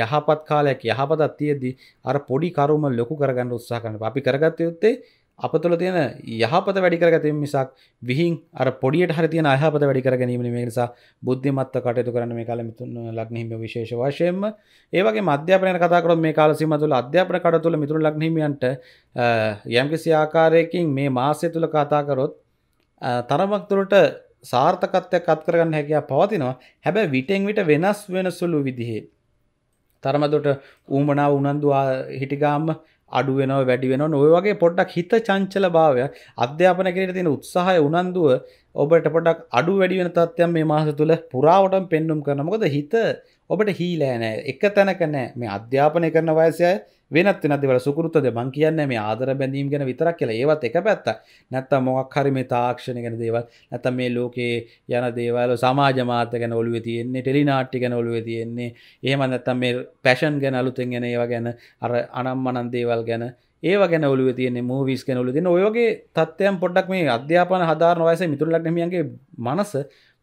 යහපත් කාලයක් යහපතක් තියෙද්දී අර පොඩි කරුම ලොකු කරගන්න උත්සාහ කරනවා. අපි කරගත්තේ අප තුළ තියෙන යහපත වැඩිකර ගැතිීම මිසක් විහින් අර පොඩියට හරි තියෙන අයහපත වැඩිකර ගැනීම නිසා බුද්ධිමත්ත කටයුතු කරන මේ කාල මිතුන් ලක්නහිම විශේෂ වශයෙන්ම ඒවගේ මධ්‍යපනය කතාකරොත් මේ කාලසිම තුළ අධ්‍යාපන කට තුළ මිතුරු ලක්නහිමියන්ට යම්කිසි ආකාරයකින් මේ මාසය තුළ කතාකරොත් තරමක් තුළට සාර්ථකත්වයක් අත්කරගන්න හැකියා පවතිනවා හැබැ විටෙන් විට වෙනස් වෙන සුළු විදිහේ. තරමදොට ඌමනාව උනන්දු හිටිගාම්ම අඩු වෙනව වැඩි වෙනව ඔය වගේ පොඩ්ඩක් හිත චංචල භාවයක් අධ්‍යාපන කරට තියෙන උත්සාහය උනන්දුව ඔබට පොඩක් අඩු වැඩිවෙන තත්ත්යන් මේ මාස තුළ පුරාවටම පෙන්නුම් කරනමොද හිත ඔබට හීලෑනෑ එක තැනකනෑ මේ අධ්‍යාපනය කරන වයසය වෙනත් නතිවල සුකෘතද මං කියන්න මේ ආදර බැඳීම් ගැන විතරක් කියලා ඒවත් එක පැත්ත නැත්තම් මොක් හරි මේ තාක්ෂණ ගැන දේවල් නැත මේ ලෝකයේ යන දේවල් සමාජමාත ගැන ඔලුව තියෙන්නේ ටෙලිනාට්ටි ගැන ඔලුව තියෙන්නේ එහෙම නැත්තම් මේ පැෂන් ගැන අලුතෙන් ගැන ඒවා ගැන අර අනම් අනන් දේවල් ගැන ඒ ගැන ඔලු තියන මූවිස් ගැනලු තින ඔයගේ තත්වයන් පොඩක් මේ අධ්‍යාපන හදාර වයස මිතුරලක්නමියන්ගේ මනස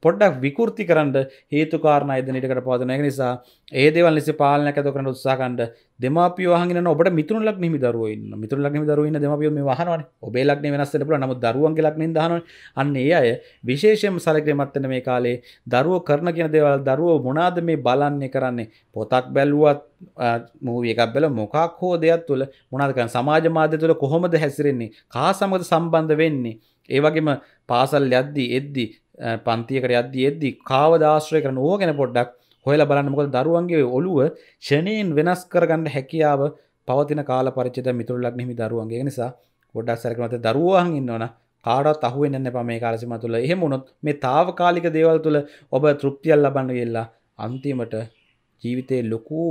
පොඩ්ඩක් විකෘති කරන්න හේතුකාරණ අයදනටකට පාදන එක නිසා ඒ දෙවල් ලෙස පාලනයක් ඇත කරන උත්සාකන්ඩ දෙමාපිය හගෙන ඔබට මිතුර ලක් නිමි දරුවන්න මිතුර ලක් දරුවන්න දෙමපිය මේ වහනවන ඔබේ ලක්න වෙනස්සට නමුත් දරුවන්ගේ ලක්න දහන අන්න ඒ අය විශේෂයම සලකේ මත්තන මේ කාලේ දරුව කරන කියෙන දෙවල් දරුවෝ මොනාද මේ බලන්නේ කරන්නේ පොතක් බැල්ලුවත් මූවිය එකක් බැල මොකක් හෝ දෙයක් තුළ මොනාදකන් සමාජ මාධ්‍ය තුළ කොහොමද හැසිරෙන්නේ කා සමඟ සම්බන්ධ වෙන්නේ ඒවගේම පාසල් යද්දි එද්දි පන්තියකට අද්දි එද්දි කාව දාශ්‍රය කරන ඕ ගැන පොඩ්ඩක් හොයල බලන්නමොකද දරුවන්ගේ ඔලුව ෂනයෙන් වෙනස් කරගන්න හැකියාව පවතින කාල පරිචිත මිතුරලක් නිමි දරුවන්ගේ නිසා ගොඩක් සැරකමත දරුවන් ඉන්නවන කාඩත් අහුවෙන්න පමේ කාලසිම තුළ එහෙමුණොත් මේ තාව කාලික දේවල් තුළ ඔබ තෘප්තියල් ලබන්න වෙල්ලා අන්තිමට ජීවිතයේ ලොකූ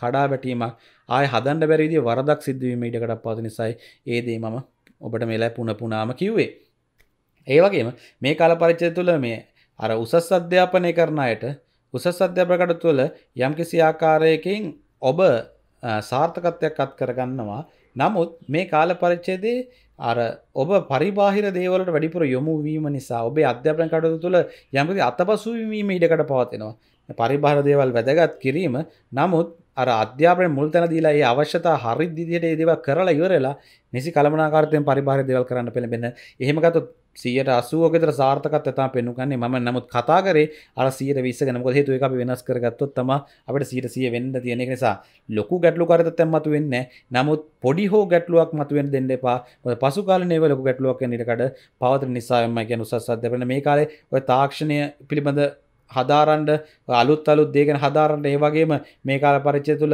කඩා වැටීමක් ආය හදන්ඩ බැරිදි වරදක් සිද්ධුවීම ඉඩකට පාති නිසයි ඒදේ මම ඔබට මෙලයි පුනපුනාම කිව්වේ ඒවගේම මේ කාල පරිච්චය තුළ මේ අර උසස් අධ්‍යාපනය කරන අයට උසස් අධ්‍යාපකට තුළ යම්කිසි ආකාරයකින් ඔබ සාර්ථකත්වයක් අත් කරගන්නවා නමුත් මේ කාල පරිච්චේදේ අර ඔබ පරිබාහිර දේවලට වැඩිපුර යොමුවීම නිසා ඔබේ අධ්‍යාපන කටයුතු තුළ යම්කිසි අතපසුවීම ඉඩකට පවතිනවා. පරිබාහිර දේවල් වැදගත් කිරීම නමුත් අර අධ්‍යාපනයේ මුල් තැන දීලා ඒ අවශ්‍යතා හරියට විදිහට ඒ දේවල් කරලා ඉවරලා නිසි කලමනාකාරීත්වයෙන් පරිබාහිර දේවල් කරන්න පෙළඹෙන. එහෙම ගත්තොත් සියට අසුවකතර සාර්ථකත් ඇතා පෙන්නුකන්නේ ම නමුත් කතාකරේ අර සියට විස්ස නක හේතු එක වෙනස් කරගත්තොත් තම අපට සියට සිය වෙන්න තියෙනෙ නිසා ලොකු ගැටලු කරත තැම්මතු වෙන්න නමුත් පොඩි හෝ ගැටලුවක් මතුවෙන් දෙන්න එපා පසු කාලනව ලොක ගැටලුවක් නිටකට පවත නිසාම කියන උසස් දෙපන මේ කාලේ ඔය තාක්ෂණය පිළිබඳ හදාරන්ඩ අලුත් අලුත් දේගෙන හදාරන්ට ඒවගේම මේ කාල පරිච්චය තුළ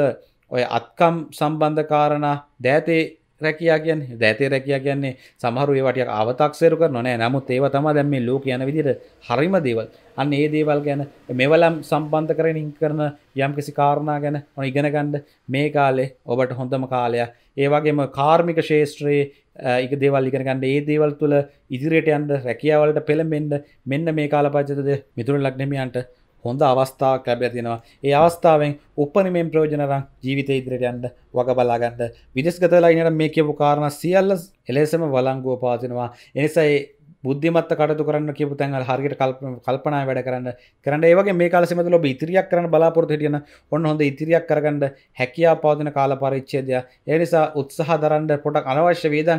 ඔය අත්කම් සම්බන්ධ කාරණ දෑතේ රැකයා කියන් දැතේ රැකයා කියන්නේ සමහරු ඒවට අවතක්සේරු කර නොනෑ නමුත් ඒව තම දැම මේ ලෝක යන විදිර හරිම දේවල් අන්න ඒ දේවල් ගැන මෙවලම් සම්බන්ධ කරන කරන යම් කිසි කාරණා ගැන ඔන ඉගෙනගණ්ඩ මේ කාලේ ඔබට හොඳම කාලයක් ඒවගේම කාර්මික ශේෂත්‍රයේ එක දේවල් ඉගෙනගන්න ඒ දේවල් තුළ ඉදිරියට යන්ට රැකියාවලට පෙළඹෙන්ඩ මෙන්න මේ කාලපච්චතද මිතුරන් ලක්නමියන්ට හොඳ අවස්ථාවක් ලැබලා තියෙනවා. ඒ අවස්ථාවෙන් උපරිමයෙන් ප්‍රයෝජන අරන් ජීවිතය ඉදිරියට යන්න වග බලා ගන්න. විදේශගත වෙලා ඉන්නට මේ කියපු කාරණා සියල්ල එලෙසම වළංගුව පවතිනවා. එනිසා ඒ බුද්ධිමත්ත කටතු කරන්න කියපු තැන්වල හරියට කල්පනා වැඩ කරන්න කරන්න ඒවගේ මේ කාලෙ සමත ඔබ ඉතිරියක් කරන්න බලාපොරොත්තු හිටියන ඔන්න හොඳ ඉතිරියක් කරගන්න හැකියාව පවතින කාල පරිච්ඡේදය ඒ නිසා උත්සාහ දරන්න පොඩක් අනවශ්‍ය වේදන්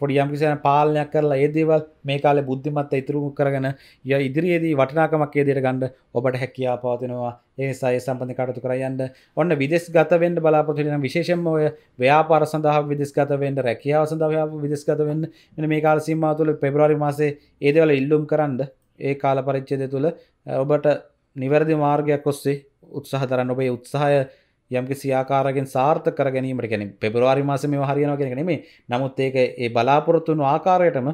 පොඩි යම් කිසි පාලනයක් කරලා ඒ දේවල් මේ කාලේ බුද්ධිමත්ව ඉතුරු කරගෙන ය ඉදිරියේදී වටිනාකමක් ඒ දේට ගන්න ඔබට හැකියාව පවතිනවා ඒසාය සම්බඳධ කටතු කරයන්න ඔන්න විදෙස් ගතවෙන්ට බලාපොතින විශේෂම ඔය ව්‍යාපාර සඳහ විදස්ගතවෙන්ට රැකියාව සඳහාව විදස්ගතවෙන්න එන මේ කාල සීමමා තුළ පෙබරවාරි මාසේ ඒදවල ඉල්ලුම් කරන්න ඒ කාල පරිච්චේද තුළ ඔබට නිවැරදි මාර්ගයක් ඔස්සේ උත්සාහ දරන්න ඔබේ උත්සාහය යම්කි සියාකාරගෙන් සාර්ථ කර ගැනීමට ගැන පෙබරවාරි මාස මේ හරියනව කෙනෙ මේ නමුත් ඒක ඒ බලාපොරොත්තුවන ආකාරයටම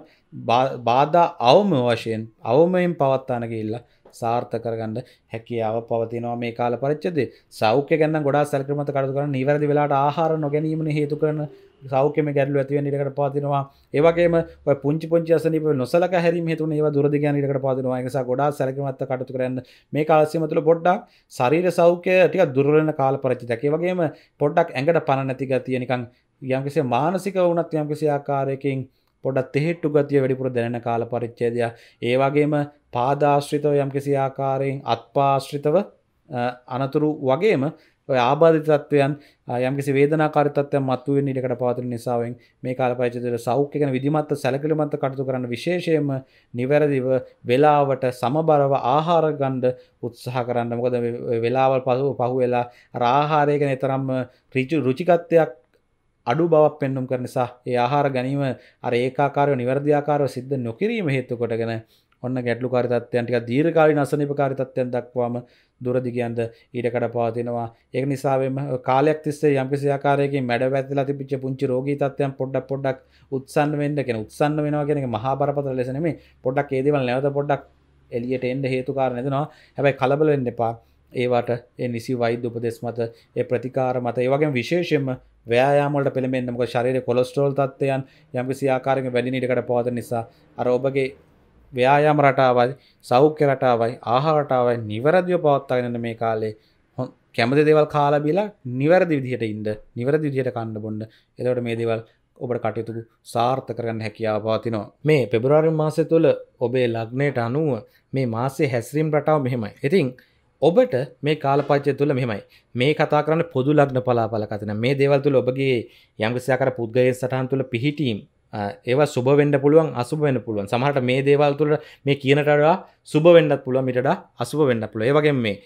බාධ අවම වශයෙන් අවමයෙන් පවත්තානක ඉල්ලා සාර්ථ කරගන්න හැකියාව පවතිනවා මේ කාල පරිච්චදේ සෞඛ්‍ය ගැන ගොඩා සැලක්‍රමත කරු කරන නිවැරදි වෙලාට ආහාර නොගැනීමන හේතු කරන සෞඛ්‍යම ගැඩලු ඇතිවෙන ඉඩකට පාතිනවා ඒවගේම පුංචි පුංචි අසනීප නොසලක හැරීම හේතුන ඒවා දුරදි ගැන ඉඩකට පාතිනවා ඒ නිසා ගොඩාක් සැලකිලිමත්ව කටයුතු කරන්න මේ කාලසීම තුළ පොඩ්ඩක් ශරීර සෞඛ්‍ය ටිකක් දුර්වලන කාල පරිච්ඡේදයක් ඒ වගේම පොඩ්ඩක් ඇඟට පණ නැති ගතිය නිකන් යම්කිසි මානසික වුණත් යම්කිසි ආකාරයකින් පොඩත් එහෙට්ටු ගතිය වැඩිපුර දැනෙන කාල පරිච්ඡේදය. ඒ වගේම පාදාශ්‍රිතව යම්කිසි ආකාරයෙන් අත්පාශ්‍රිතව අනතුරු වගේම ඔය ආබාධිත තත්වයන් යම්කිසි වේදනාකාරී තත්ත්වයන් මතුවෙන ඉඩකට පවතින නිසාවෙන් මේ කාල පරිච්ඡේදවල සෞඛ්‍ය ගැන විධිමත් සැලකිලිමත් කටයුතු කරන්න විශේෂයෙන්ම නිවැරදිව වේලාවට සමබරව ආහාර ගන්න උත්සාහ කරන්න. මොකද වෙලාවල් පහු වෙලා අර ආහාරය ගැන තරම් රුචිකත්වයක් අඩු බවක් පෙන්නුම් කර නිසා ඒ ආහාර ගැනීම අර ඒකාකාරව නිවැරදිආකාරව සිද්ධ නොකිරීම හේතු කොටගෙන ඔන්න ගැටලු කාරිතත්වයන් ටික දීර්ඝකාලීන අසනීප කාරිතත්වයන් දක්වාම දුරදිගයන්ද ඊට කඩ පාතිනවා ඒක නිසාවෙම කාලයක් තිස්සේ යම්කිසි ආකාරයකින් මැඩ වැතිලා තිබිච්ච පුංචි රෝගී තත්ත්වයන් පොඩ්ඩක් පොඩ්ඩක් උත්සන්න වෙන්න කියන උත්සන්න වෙනවා කියන එක මහා බරපතල ලෙස නෙමෙයි පොඩ්ඩක් ඒ දේවල් නැවත පොඩ්ඩක් එළියට එන්න හේතු කාරණා දෙනවා හැබැයි කලබල වෙන්න එපා ඒවට ඒ නිසි වෛද්‍ය උපදෙස් මත ඒ ප්‍රතිකාර මත ඒවගේ විශේෂෙන්ම වෑයාමට පෙළෙන්න්නමක ශරීර කොස්ටෝල් තත්වයන් යම්කිසි ආකාරෙන් වැඩිනිටකට පවත නිසා අර ඔබගේ ව්‍යයාම රටාවයි සෞඛ්‍ය රටාවයි ආහාරටාවයි නිවැරදිව පවත්තාගෙනන මේ කාලේ කැමති දෙවල් කාලබිලා නිවැරදි විදිහට ඉන්ද නිවැරදි විදිහට කණ්ඩ බොන්ඩ එතවට මේ දෙවල් ඔබට කටයුතු සාර්ථ කරන්න හැකියාව පවතිනවා මේ පෙබරාරි මාසය තුළ ඔබේ ලග්නයට අනුව මේ මාසේ හැස්රීම් රටාව මෙහෙමයි ඉතිං ඔබට මේ කාලපච්චය තුළ මෙමයි මේ කතා කරන්න පොදු ලක්න පලාපල කතන මේ දේවල් තුළ ඔබගේ යම්ගසාකර පුද්ගය සටහන් තුළ පිහිටීම් ඒව සුබ වෙන්ඩ පුළුවන් අසුබ වෙන්න පුළුවන් සමහට මේ දේවල් තුළ මේ කියනටඩා සුබ වෙන්ඩත් පුළුව මිට අසුබ වෙන්න පුළ ඒවගේ මේ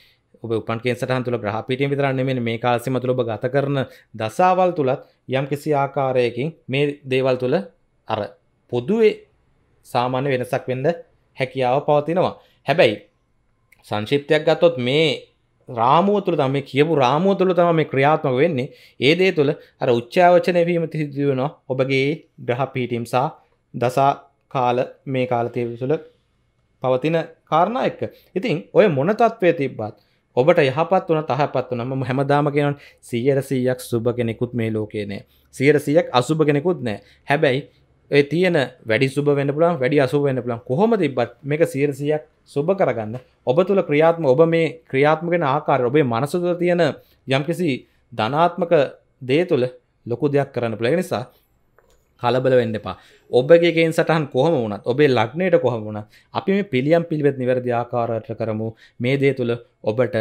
ඔබ උපන්ගේ සටහන් තුළ ග්‍රහ පිටිය විතරන්න මේ මේ කාල්සිම තුළ ඔබ ගත කරන දසාවල් තුළත් යම් කිසි ආකාරයකින් මේ දේවල් තුළ අර පොදුවේ සාමාන්‍ය වෙනසක් වෙන්ඩ හැකියාව පවතිනවා හැබැයි සංශිප්තයක් ගත්තොත් මේ රාමුව තුළ තම කියපු රාමුව තුළ තම මේ ක්‍රියාත්මක වෙන්නේ ඒ දේ තුළ අර උච්චාවචනය වීම තිසිදුවෙනවා ඔබගේ ග්‍රහ පිහිටීම් සහ දසා කාල මේ කාලතය විසුල පවතින කාරණා එක්ක ඉතින් ඔය මොන තත්වය තිබ්බත් ඔබට යහපත් වන තහපත් වනම හැමදාම කියෙනන් සියර සීයක් සුභ කෙනෙකුත් මේ ලෝකේ නෑ සියර සියක් අසුභ කෙනෙකුත් නෑ හැබැයි ඒ තියෙන වැඩි සුබ වෙන පුළන් වැඩි අසුව වෙන පුළන් කොහොම තිබත් මේක සීරසියක් සුබ කරගන්න ඔබ තුළ ක්‍රියාත්ම ඔබ මේ ක්‍රියාත්මගෙන ආකාර ඔබේ මනසුද තියෙන යම්කිසි ධනාත්මක දේ තුළ ලොකු දෙයක් කරන්න පුළ නිසා කලබල වෙන්න එපා ඔබගේෙන් සටහන් කොහම වුණත් ඔබේ ලක්නයට කොහම වුණ අපි මේ පිළියම් පිළිවෙත් නිවැරදි ආකාරයට කරමු මේ දේ තුළ ඔබට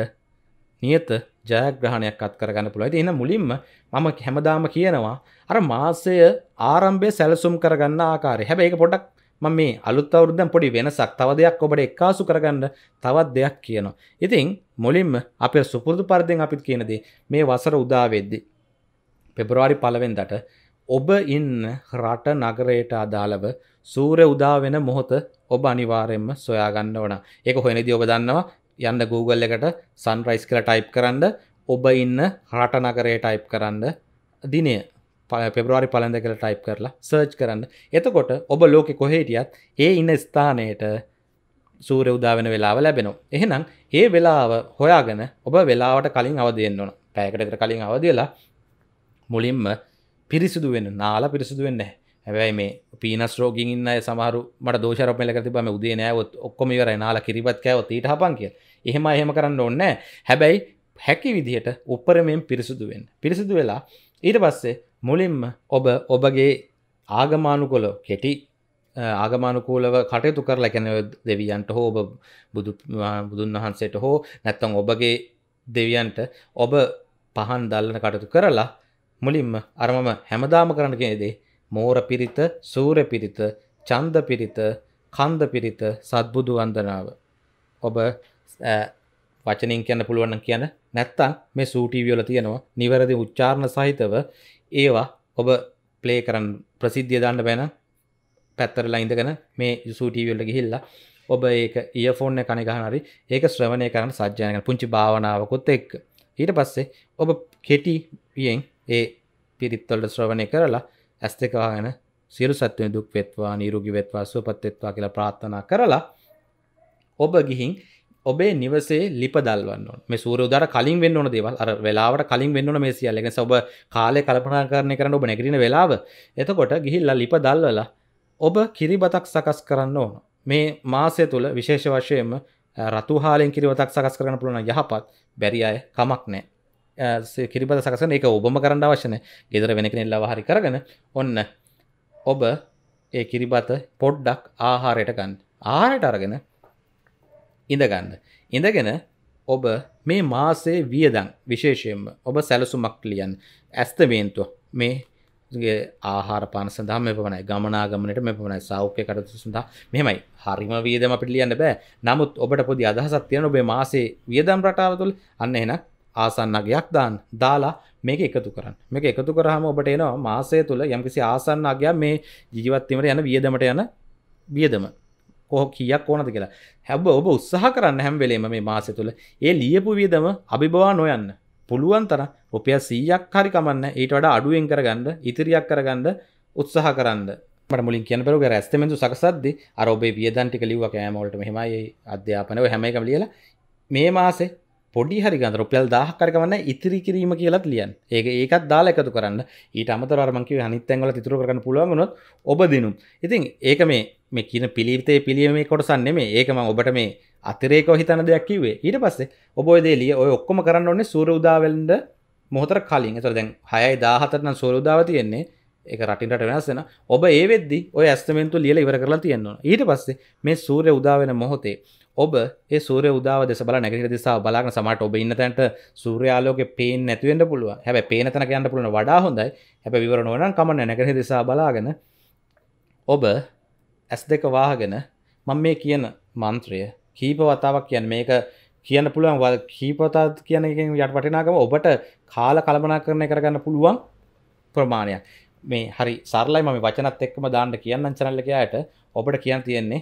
නියත ජයග්‍රහණයක් අත් කරගන්න පුළුවන්. ඉතින් මුලින්ම මම හැමදාම කියනවා අර මාසය ආරම්භයේ සැලසුම් කරගන්න ආකාරය. හැබැයි ඒක පොඩ්ඩක් මම මේ අලුත් අවුරුද්දෙන් පොඩි වෙනසක් තව දෙයක් ඔබට එක්කාසු කරගන්න තවත් දෙයක් කියනවා. ඉතින් මුලින්ම අපේ සුපුරුදු පරිදිෙන් අපිත් කියන දේ මේ වසර උදා වෙද්දී පෙබරවාරි 1 වෙනිදාට ඔබ ඉන්න රට නගරයට අදාළව සූර්ය උදා වෙන මොහොත ඔබ අනිවාර්යෙන්ම සොයාගන්න ඕන. ඒක හොයනදී ඔබ දන්නවා යන්න Google එකට සන්රයිස් කළ ටයිප් කරන්න ඔබ ඉන්න හට නගරේ ටයිප් කරන්න දිනය පෙබරවාරි පලඳ කළ ටයිප් කරලා සර්ච් කරන්න එතකොට ඔබ ලෝකෙ කොහේටියත් ඒ ඉන්න ස්ථානයට සූරය උදාවෙන වෙලාව ලැබෙනවා එහෙනම් ඒ වෙලාව හොයාගෙන ඔබ වෙලාවට කලින් අවදයෙන් ඕන පෑකටකට කලින් අවදලා මුලින්ම පිරිසිදු වෙන නාලා පිරිසිදු වෙන්න හැබැයි මේ පීනස් රෝගින් ඉන්න සමහරු මට දෝෂරපමල කරති බම උදේ නෑවත් ඔක්කොම ඉවර නාලා කිරිපත් කෑවත් ඊට හපන් කියලා එහෙම එහෙම කරන්න ඔන්න හැබැයි හැකි විදිහට උපරමෙන් පිරිසුදුවෙන් පිරිසිදු වෙලා ඊට පස්සේ මුලින්ම ඔබ ඔබගේ ආගමානුකොලො කෙටි ආගමානුකූලව කටයුතු කරලා කැනව දෙවියන්ට හෝ ඔබ බුදු බුදුන් වහන්සේට හෝ නැත්තං ඔබගේ දෙවියන්ට ඔබ පහන් දල්ලන කටතු කරලා මුලින්ම අරමම හැමදාම කරන්න කියෙනෙදේ මෝර පිරිත සූර පිරිත චන්ද පිරිත කන්ද පිරිත සත්බුදු වන්දනාව ඔබ වචනින් කියන්න පුළුවන්න කියන්න නැත්තන් මේ සූටීවියල තියෙනවා නිවැරදි උච්චාරණ සහිතව ඒවා ඔබ පලේ කරන්න ප්‍රසිද්ධිය දාන්න බැන පැත්තරලා ඉඳගෙන මේ සූටීවල්ල ගිහිල්ලා ඔබ ඒක ඒෆෝන්න කනිගහනරි ඒක ශ්‍රවණය කරන්න සජ්‍යයන පුංචි භාවනාවකොත් එක් ඊට පස්සේ ඔබ කෙටිියෙන් ඒ පිරිත්තොල්ට ශ්‍රවණය කරලා ඇස් දෙකවාගෙන සිරු සත්වය දුක් වෙත්වා නීරුගි වෙත්වා සුපත්වෙත්වා කියලා ප්‍රාත්ථනා කරලා ඔබ ගිහින් ඔබේ නිවසේ ලිපදල්වන්න මේ සූරෝදර කලින් වෙන්න ඕන දේවල් අර වෙලාවට කලින් වෙන්න මේ සියල්ලගෙන ඔබ කාලය කල්පනා කරණය කරන්න ඔබ නැගරෙන වෙලාව එතකොට ගිහිල්ලා ලිප දල්වලා ඔබ කිරිබතක් සකස් කරන්න ඕන මේ මාසය තුළ විශේෂ වශයෙන්ම රතු හාලෙන් කිරිවතක් සකස් කරන පුළුවන් යහපත් බැරි අය කමක් නෑ කිරිබත සකසන එක ඔබම කරන්න අවශ්‍යන ගෙදර වෙන කෙනෙල්ලා හරි කරගෙන ඔන්න ඔබ ඒ කිරිබත පොඩ්ඩක් ආහාරයට ගන්න ආහාරයට අරගෙන ඉඳගන්න. ඉඳගෙන ඔබ මේ මාසේ වියදං විශේෂයෙන්ම ඔබ සැලසුමක් ලියන් ඇස්තවේන්තුව මේගේ ආහාර පාන සඳහම මෙපමණයි ගමනාගමනට මෙපමණයි සෞඛ්‍ය කටතු සඳහා මෙමයි හරිම වියදම අපිට ලියන්න බෑ නමුත් ඔබට පොදි අදහසක් තියෙන ඔබේ මාසේ වියදම් රටාව තුළ අන්න එනක් ආසන්නගයක් දාන් දාලා මේක එකතු කරන්න මේක එකතු කරහම ඔබට එනවා මාසය තුළ යම්කිසි ආසන්න අගයක් මේ ජීවත්වීමට යන වියදමට යන වියදම කොහ කියක් ඕනද කියලා හැබ ඔබ උත්සාහ කරන්න හැම්වෙලේම මේ මාසය තුළ ඒ ලියපු වියදම අභිබවා නොයන්න පුළුවන් තර ඔපය සීයක් හරි කමන්න ඊට වඩ අඩුවෙන් කරගන්න ඉතිරියක් කරගන්න උත්සාහ කරන්න මුලින් කියන පෙරු ඇස්තමෙන්තු සකසද්ද අරෝබේ වියදන්ටික ලිව කෑමෝලට මෙහමයි අධ්‍යාපනව හැමයි කම ලියලා මේ මාසේ පොඩි හරි ගන්තර පෙල් දාහකරගන්න ඉතිරි කිරීම කියලත් ලියන් ඒක ඒකත් දාලා එකතු කරන්න ඊට අමතරමකි හනිත්තැන්වල තිතුර කරන පුළුවන්ගනොත් ඔබ දිනුම් ඉතින් ඒක මේ මේ කියන පිළිවිතේ පිළියමේ කොටසන්නේ මේ ඒකම ඔබට මේ අතරේක හිතන දෙයක් කිවේ ඊට පස්සේ ඔබෝදේලිය ඔය ඔක්කොම කරන්න ඔන්නේ සූර උදාවෙන්ද මොහතර කලින් තර දැන් හයයි දාහතරන සූරුදාව තියෙන්නේ එක රටින්ට වෙනස්සෙන ඔබ ඒවෙද ඔය ඇස්තමෙන්තු ලියල ඉවර කරලා තියෙන්නවා ඊට පස්සේ මේ සූරය උදාවෙන මොහොතේ ඔබ ඒ සූර උදාව දෙස බල නැගට දිසා බලාගන සමට ඔබ ඉන්න තැන්ට සූරයාලෝක පේෙන් නැතිවෙන්ට පුළුව හැබ පේන තැන කියන්න පුළුව වඩා හොඳයි හැබ විවරණවන කමන නැගට දිසා බලාගෙන ඔබ ඇස් දෙක වාහගෙන මං මේ කියන මන්ත්‍රය කීප වතාවක් කියන් මේක කියන්න පුළුවන් වල් කීපතාත් කියන එකින් යට වටිනාකම ඔබට කාල කළමනා කරණය කරගන්න පුළුවන් ප්‍රමාණයක් මේ හරි සරලයි මම වචනත් එක්කම දාන්න කියන්න චනල්ලකයායට ඔබට කියන්න තියෙන්නේ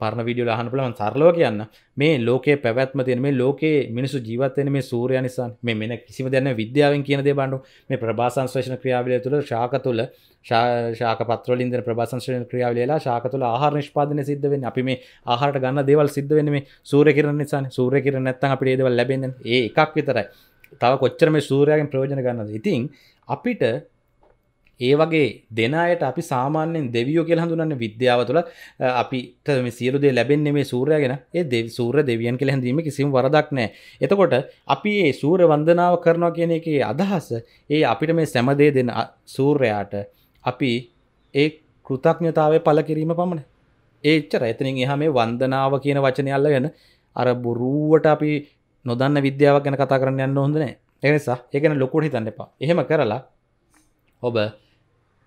පරණ විඩියෝ හන පුලන් සරලෝ කියන්න මේ ලෝකේ පැවැත්ම තියෙන මේ ලෝකේ මිනිසු ජීවත්තයන මේ සූරය නිසා මේ මෙන කිසිම දැන විද්‍යාවෙන් කියනදේ බණ්ඩු මේ ප්‍රභාසංශේෂණ ක්‍රියාවලය තුළ ශාක තුළ ශාක පත්‍රලින්ද ප්‍රභාසංශයෙන් ක්‍රියාවලලා ශාක තුළ ආහාර නිෂ්පාදන සිද්ධ වෙන අපි මේ ආහාරට ගන්න දේවල් සිද්ධ වෙන මේ සූරය කිරණ නිසා සූරය කිරණ නැත්තම් අපිට ඒ දේවල් ලැබෙන්නේ ඒ එකක් විතරයි තව කොච්චර මේ සූරයාගෙන් ප්‍රයෝජන ගන්නද ඉතින් අපිට ඒ වගේ දෙන අයට අපි සාමාන්‍යෙන් දෙවියෝ කියලා හඳුනන්න විද්‍යාව තුළ අපිට මේ සියලු දේ ලැබෙන්නේ මේ සූර්යයා ගැන ඒ දෙවි සූර්ය දෙවියන් කියලා හැඳීම කිසිම වරදක් නැහැ. එතකොට අපි මේ සූර්ය වන්දනාව කරනවා කියන එකේ අදහස ඒ අපිට මේ සෑම දේ දෙන සූර්යයාට අපි ඒ කෘතඥතාවය පළ කිරීම පමණයි. ඒච්චර එතනින් එහා මේ වන්දනාව කියන වචනේ අල්ලගෙන අර බොරුවට අපි නොදන්න විද්‍යාවක් ගැන කතා කරන්න යන්න හොඳ නැහැ. ඒ නිසා ඒක ගැන ලොකුවට හිතන්න එපා. එහෙම කරලා ඔබ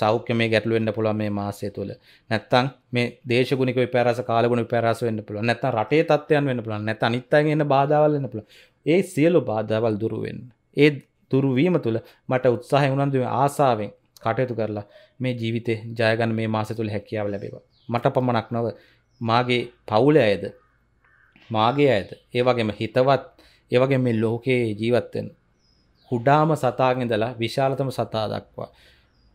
සෞඛ්‍යමය ගැටලුවෙන්න්න පුළුව මේ මාසය තුළ නැත්තං මේ දේශගුණික පැරස කාලගුණ පැරස වන්න පුළ නැත රටේ තත්වයන් වන්න පුළන් නැත අනිත්තගන්න බාධාවලන්න පුළ ඒ සියලු බාධාවල් දුරුවෙන් ඒ දුරුවීම තුළ මට උත්සාහ උනන්දුව ආසාාවෙන් කටයුතු කරලා මේ ජීවිතය ජයගන් මේ මාස තුළ හැකියාව ලැබේවා මට පමණක් නොව මාගේ පවුල ඇයද මාගේ ඇද ඒවගේම හිතවත් ඒවගේ මේ ලෝකයේ ජීවත්තෙන් කුඩාම සතාගෙදලා විශාලතම සතා දක්වා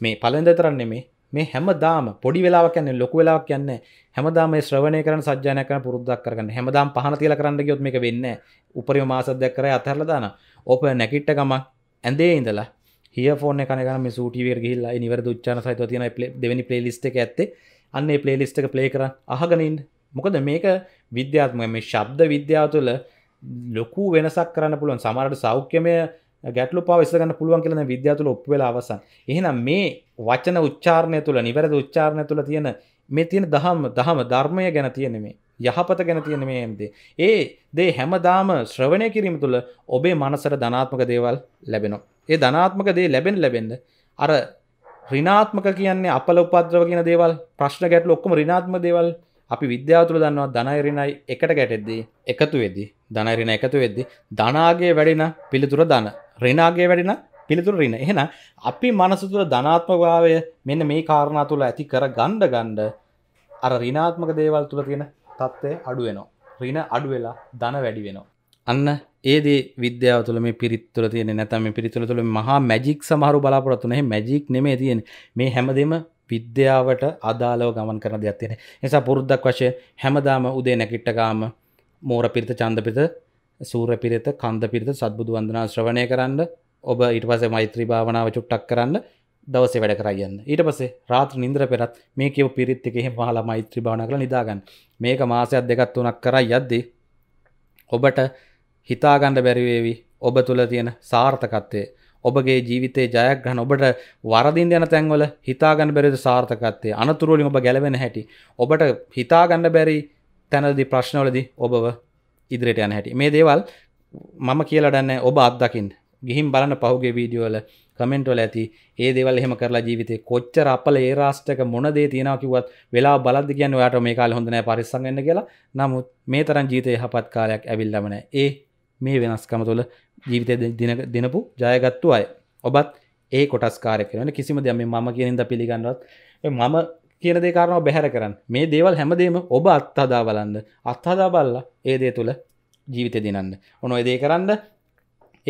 මේ පලඳ තරන්නේ මේ මේ හැමදාම පොඩි වෙලාවක් කියන්නේ ලොකු වෙලාවක් කියන්නේ හැමදාම මේ ශ්‍රවණය කරන සජ්ජායනය කරන පුරුද්දක් කරගන්න හැමදාම පහන තියලා කරන්න ගියොත් මේක වෙන්නේ නැහැ උපරිම මාස දෙකක් කරලා අතහැරලා දානවා ඕප නැගිට ගමන් ඇඳේ ඉඳලා හියෆෝන් එක කනගෙන මේ සූ ටීවී එකට ගිහිල්ලා ඒ නිවැරදි උච්චාරණ සහිතව තියෙන දෙවෙනි ප්ලේලිස්ට් එක ඇත්තේ අන්න ඒ ප්ලේලිස්ට් එක ප්ලේ කරන් අහගෙන ඉන්න මොකද මේක විද්‍යාත්මක මේ ශබ්ද විද්‍යාව තුළ ලොකු වෙනසක් කරන්න පුළුවන් සමහරට සෞඛ්‍යමය ගැටලු පවස්සගන්න පුළුවන් කියලන විද්‍යාතුල ඔප් වෙලා අවසන් එහෙනම් මේ වචන උච්චාරණය තුළ නිවැරද උච්චාරණය තුළ තියෙන මේ තියෙන දහම් දහම ධර්මය ගැන තියෙන මේ යහපත ගැන තියෙන මේ ඇම්දේ ඒ දේ හැමදාම ශ්‍රවණය කිරීම තුළ ඔබේ මනසර ධනාත්මක දේවල් ලැබෙනවා ඒ ධනාත්මක දේ ලැබෙන ලැබෙන්ද අර රිනාත්මක කියන්නේ අපල උපද්‍රව කියන දේවල් ප්‍රශ්න ගැටලු ඔක්කොම රිනාත්ම දේවල් අපි විද්‍යාතුර දන්නවා ධනයිරිණයි එකට ගැටෙද්දී එකතු වෙදි ධනයිරිණ එකතු වෙද්දි ධනාගේ වැඩෙන පිළිතුර දන රිනාගේ වැඩෙන පිළිතුර රින එහෙන අපි මනසතුර ධනාත්මභාවය මෙන්න මේ කාරණා තුළ ඇති කර ගණ්ඩ ගණ්ඩ අර රිනාත්මක දේවල් තුළ තියෙන තත්ත්වය අඩුවෙනවා රින අඩුවෙලා ධන වැඩි වෙනවා අන්න ඒදේ විද්‍යාව තුළ මේ පිරිත්තුල තියෙන නැතම පිරිතුළ තුළ මහා මැජික් සමහරු බලාපොරත්තුනේ මැජික් නෙමේ තියෙන මේ හැමදම විද්‍යාවට අදාළව ගමන් කරන දෙයක් තියෙන නිසා පුරුද්දක් වශයෙන් හැමදාම උදේ නැගිට්ටකාම මෝර පිරිත චන්ද පිරිත සූර පිරිත කන්ද පිරිත සත්බුදු වන්දනා ශ්‍රවණය කරන්න ඔබ ඊට පස්සේ මෛත්‍රී භාවනාව චුට්ටක් කරන්න දවසේ වැඩ කරයන්න ඊට පස්සේ රාත්‍ර නින්ද්‍ර පෙරත් මේ කියව පිරිත් එකෙහි මහලා මෛත්‍රී භාවනා කරලා නිදාගන්න මේක මාසයක් දෙකක් තුනක් කරා යද්දී ඔබට හිතාගන්න බැරි වේවි ඔබ තුල තියෙන සාර්ථකත්වය ඔබගේ ජීවිතේ ජයග්‍රහණ ඔබට වරදින් යන තැන්වල හිතාගන්න බැරිද සාර්ථකත්වය අනතුරු වලින් ඔබ ගැලවෙන හැටි ඔබට හිතාගන්න බැරි තැනදී ප්‍රශ්නවලදී ඔබව ඉදිරියට යන හැටි මේ දේවල් මම කියලා දන්නේ ඔබ අත්දකින්න ගිහින් බලන්න පහුගේ වීඩියෝ වල කමෙන්ට් වල ඇති ඒ දේවල් එහෙම කරලා ජීවිතේ කොච්චර අපල ඒ රාස්ත්‍රක මොන දේ තියෙනවා කිව්වත් වෙලාව බලද්දි කියන්නේ ඔයාට මේ කාලේ හොඳ නැහැ පරිස්සම් වෙන්න කියලා නමුත් මේ තරම් ජීවිතේ යහපත් කාලයක් ඇවිල්ලාම නැහැ ඒ මේ වෙනස්කම තුළ ජීවිතය දෙනපු ජයගත්තු අය ඔබත් ඒ කොටස්කාර කරන කිසිම දෙම මම කියනින්ද පිළිගන්නවත් මම කියන දෙකාරනව බැහැර කරන්න මේ දේවල් හැමදේම ඔබ අත්හදා බලන්න අත්හදා බල්ලා ඒ දේ තුළ ජීවිතය දිනන්න ඔනො දේ කරන්න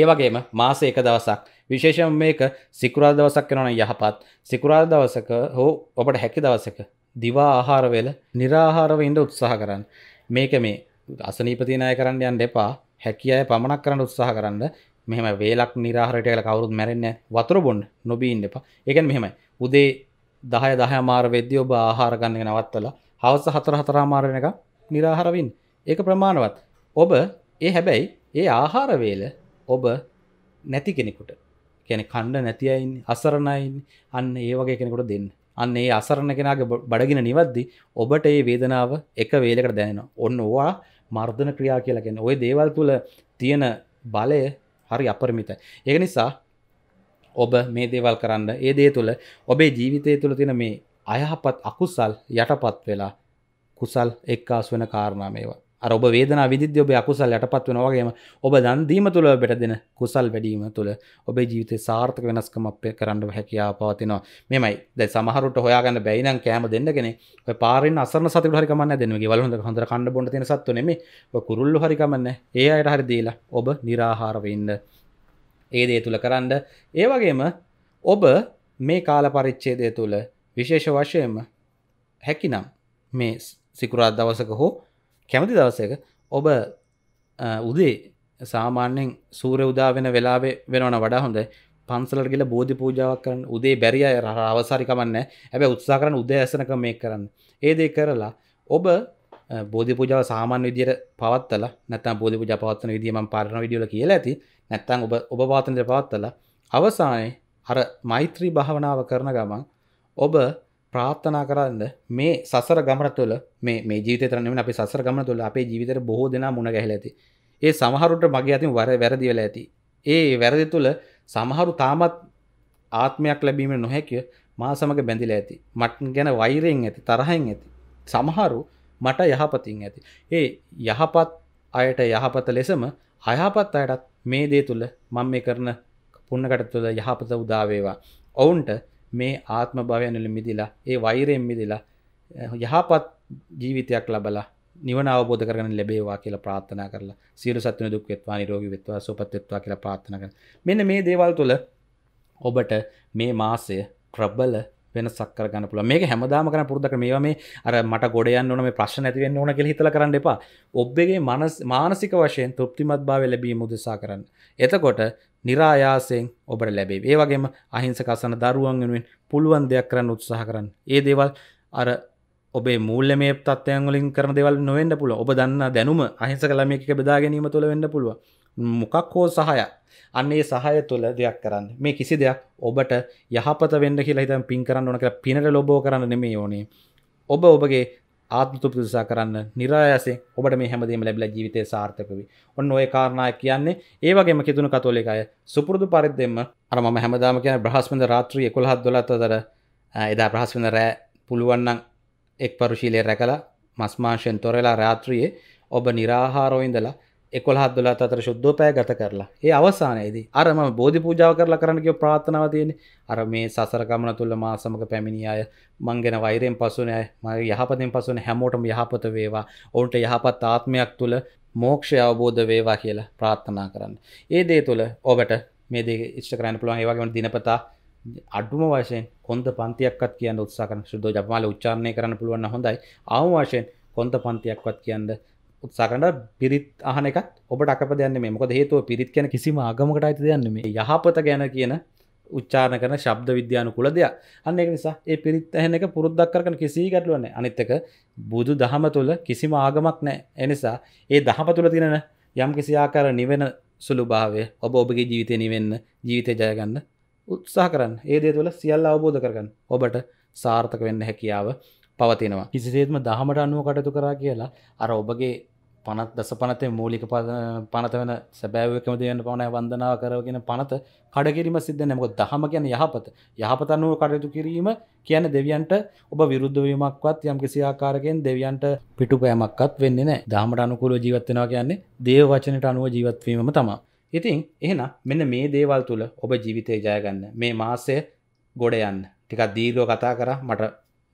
ඒවගේම මාස එක දවසක් විශේෂම මේක සිකුරා දවසක් කෙනන යහපත් සිකුරා දවසක හෝ ඔබට හැකි දවසක දිවා ආහාරවෙල නිරාහාරව ඉන්ඩ උත්සාහ කරන්න මේක මේ අසනීපතිනාය කරන්න යන්න එපා හැකිය පමණක් කරන්න උත්සාහ කරන්න මෙහම වේලක් නිරහරට කල කවරුත් මැරෙන්න වතුර බොන්් නොබීන්න එපා එකන් මෙහෙමයි උදේ දහය දහ මාර වෙද්‍ය ඔබ ආහාරගන්න නවත්තල හවස හතර හතරාමාරණ එක නිරාහරවින් ඒක ප්‍රමාණවත් ඔබ ඒ හැබැයි ඒ ආහාරවේල ඔබ නැති කෙනෙකුට කැන කණ්ඩ නැතියින් අසරණයින් අන්න ඒ වගේ කෙනෙකුට දෙන්න අන්න ඒ අසරණ කෙනගේ බඩගෙන නිවද්දි ඔබට ඒ වේදනාව එක වේලකට දැනෙන ඔන්න ඕවා මර්ධන ක්‍රියා කියලගෙන ඔය දේවල් තුළ තියෙන බලය හරි අපරමිත ඒ නිසා ඔබ මේ දේවල් කරන්න ඒ දේ තුළ ඔබේ ජීවිතය තුළ තින මේ අයහපත් අකුසල් යටපත් වෙලා කුසල් එක්කාස් වෙන කාරණා මේවා ඔබ වේදන විදි ඔබ අකුසල් යටපත් වෙන වගේම ඔබ දන්දීම තුළ බෙට දෙන කුසල් වැඩීම තුළ ඔබේ ජීවිතය සාර්ථක වෙනස්කම අපේ කරන්න හැකයා පවතිනවා මෙමයි ද සමහරුට හොයාගන්න බැයිනම් කෑම දෙන්නගෙන පාරෙන් අසර සත හරිකමන්න දෙනගේ වලහඳ හඳර කන්න බොට තින සත්වනෙම කුරුල්ලු හරිකමන්න ඒ අයට හරි දීලා ඔබ නිරාහාරවෙන්න ඒ දේ තුළ කරන්න ඒ වගේම ඔබ මේ කාල පරිච්චේදය තුළ විශේෂ වශයෙන්ම හැකිනම් මේ සිකුරාත් දවසක හෝ කැමති දවසක ඔබ උදේ සාමාන්‍යෙන් සූර උදා වෙන වෙලාවේ වෙනවන වඩා හොඳ පන්සලට ගිල බෝධි පූජාවක් කරන්න උදේ බැරිය අවසාරිකමන්න ඇබ උත්සා කරන උදේ ඇසනක මේ කරන්න ඒදේ කරලා ඔබ බෝධි පූජාව සාමාන්‍ය විදිර පවත්තල නැතම් බෝධි පූජා පවත්වන විදිම පාරණ විඩියල කියලා ඇති නැත්තං ඔබ ඔබ පාතන්ත්‍ර පවත්තල අවසානයේ අර මෛත්‍රී භාවනාව කරන ගමන් ඔබ ප්‍රාත්ථනා කරන්න මේ සසර ගමර තුළ මේ ජීත තරනම අප සසර ගම තුළ අපේ ජීවිතර බොහෝ දෙනා මුණ ගැහල ඇති ඒ සමහරුට මගේ අතින් වර වැරදිවල ඇති ඒ වැරදි තුළ සමහරු තාමත් ආත්මයක් ලැබීම නොහැකිය මා සමඟ බැඳිල ඇති මටන් ගැන වෛරයෙන් ඇති තරහෙන් ඇති සමහරු මට යහපතින් ඇති ඒ යහපත් අයට යහපත ලෙසම අයහපත් අයටත් මේ දේ තුළ මං මේ කරන පුන්නකට තුළ යහපත උදාවේවා ඔවුන්ට මේ ආත්ම භවයනල මිදිලා ඒ වෛරයෙන් මිදිලා යහපත් ජීවිතයක් ලබලා නිවන අවබෝධ කරගන්න ලැබේවා කියලා ප්‍රාර්ථනා කරලා සියලු සත්ත්වන දුක් වෙත්වා නිරෝගී වෙත්වා සුවපත් වෙත්වා කියලා ප්‍රාර්ථනා කරනවා. මෙන්න මේ දේවල් තුළ ඔබට මේ මාසය ප්‍රබල වෙන සක්කර ගන්න පුළ මේ හැමදාම කන පුරදක මේ මේ අර මට ගොඩයන් ඕන මේ ප්‍රශ්න ඇතිවෙන්න ඕන කෙ හිතල කරන්න එපා ඔබ්බගේ මනස් මානසික වශයෙන් තෘප්තිමත් භාව ලැබී මුදසා කරන්න එතකොට නිරායාසයෙන් ඔබට ලැබේ ඒ වගේම අහිංසකසන දරුවන් වෙනුවෙන් පුළුවන් දෙයක් කරන්න උත්සාහ කරන්න ඒ දේවල් අර ඔබේ මුල්ල මේ තත්වයන්ගලින් කරන දෙවල් නොවෙන්න පුළ ඔබ දන්න දැනුම අහිස කළමක බෙදා ගැනීම තුළ වෙන්න පුළුව මොකක් හෝ සහය අන්නේ සහය තුළ දෙයක් කරන්න මේ කිසි දෙයක් ඔබට යහපත වෙන්න කියලා හිතම් පින් කරන්න ඕන කියලා පිනට ලොබෝ කරන්න නෙමේ ඕනේ ඔබ ඔබගේ ආත්මතුපදසා කරන්න නිරායසේ ඔබට මේ හැමදීම ලැබිලා ජීවිතය සාර්ථක වී ඔන්න ඔය කාරණා කියන්නේ ඒවගේම කිතුුණු කතෝලික අය සුපුරදු පරිද්දෙම අර ම හැමදාම කියන බ්‍රහස්මඳ රාත්‍රී එකොළහත් දොලත් අතර එදා ප්‍රහස්වඳ රෑ පුළුවන්නන් එක් පරුශීලය රැකලා මස්මාංශයෙන් තොරලා රාත්‍රියයේ ඔබ නිරාහාරෝයින්දලා එකොල් හදදුලා අතර ශුද්ධෝපය ගත කරලා ඒ අවසානයේදී අරම බෝධි පූජාව කරලා කරන්නකව ප්‍රාථනාව තියෙන අර මේ සසරකමන තුල්ල මා සමඟ පැමිණි අය මංගෙන වෛරයෙන් පසුන අය මගේ යහපතින් පසුන හැමෝටම යහපත වේවා ඔවුන්ට යහපත් ආත්මයක් තුළ මෝක්ෂය අවබෝධ වේවා කියලා ප්‍රාත්ථනා කරන්න ඒ දේ තුළ ඔබට මේ දේ ඉෂ්ට කරන්න පුළුවන් ඒවාගේම දිනපතා අඩුම වශයෙන් කොන්ද පන්තියක්ත් කියන්න උත්සාකන ශුද්ධ ජපමාල උච්චාරණය කරන්න පුළුවන් හොඳයි අවවාශයෙන් කොන්ද පන්තියක්වත් කියන්න උත්සාකරට පිරිත් අහන එකත් ඔබට අප දයන්න මේමක හේතුව පිරිත් කියන කිසිම ආගමකට අයිති දයන්න මේ යහපත ගැන කියන උච්චාන කරන ශබ්ද විද්‍යාන කුල දෙයක් අන්න එක නිසා ඒ පිරිත් ඇහෙන එක පුරුද්දක් කරන කිසි ගැටලුවන අනිත්තක බුදු දහම තුළ කිසිම ආගමක් නෑ එනිසා ඒ දහම තුළ තිනෙන යම් කිසි ආකාර නිවෙන සුළු භාවය ඔබ ඔබගේ ජීවිතය නිවෙන්න ජීවිතය ජයගන්න උත්සාහ කරන්න ඒ දේ තුළ සියල්ල අවබෝධ කරගන්න ඔබට සාර්ථක වෙන්න හැකියාව පවතිනවා කිසිසේත්ම දහමට අනුව කටතු කරා කියලා අර ඔබගේ පනත් දස පනතේ මූලික පනත වන සැබෑවකම දයන්න පවනෑ වන්දනාව කරගෙන පනත කඩකිරීම සිද්ධ නැමකො දහම කියන යහපත යහපතන්නුව කටයුතු කිරීම කියන දෙවියන්ට ඔබ විරුද්ධවීමක්වත් යම් කිසි ආකාරකෙන් දෙවියන්ට පිටු පෑමක්වත් වෙන්න නෑ දාමට අනුකුල ජීවත්වෙනවා කියන්නේ දේව වචනට අනුව ජීවත්වීම තමා. ඉතින් එහෙන මෙන්න මේ දේවල් තුළ ඔබ ජීවිතය ජයගන්න මේ මාසය ගොඩ යන්න ටිකක් දීර්ලෝ කතා කර මට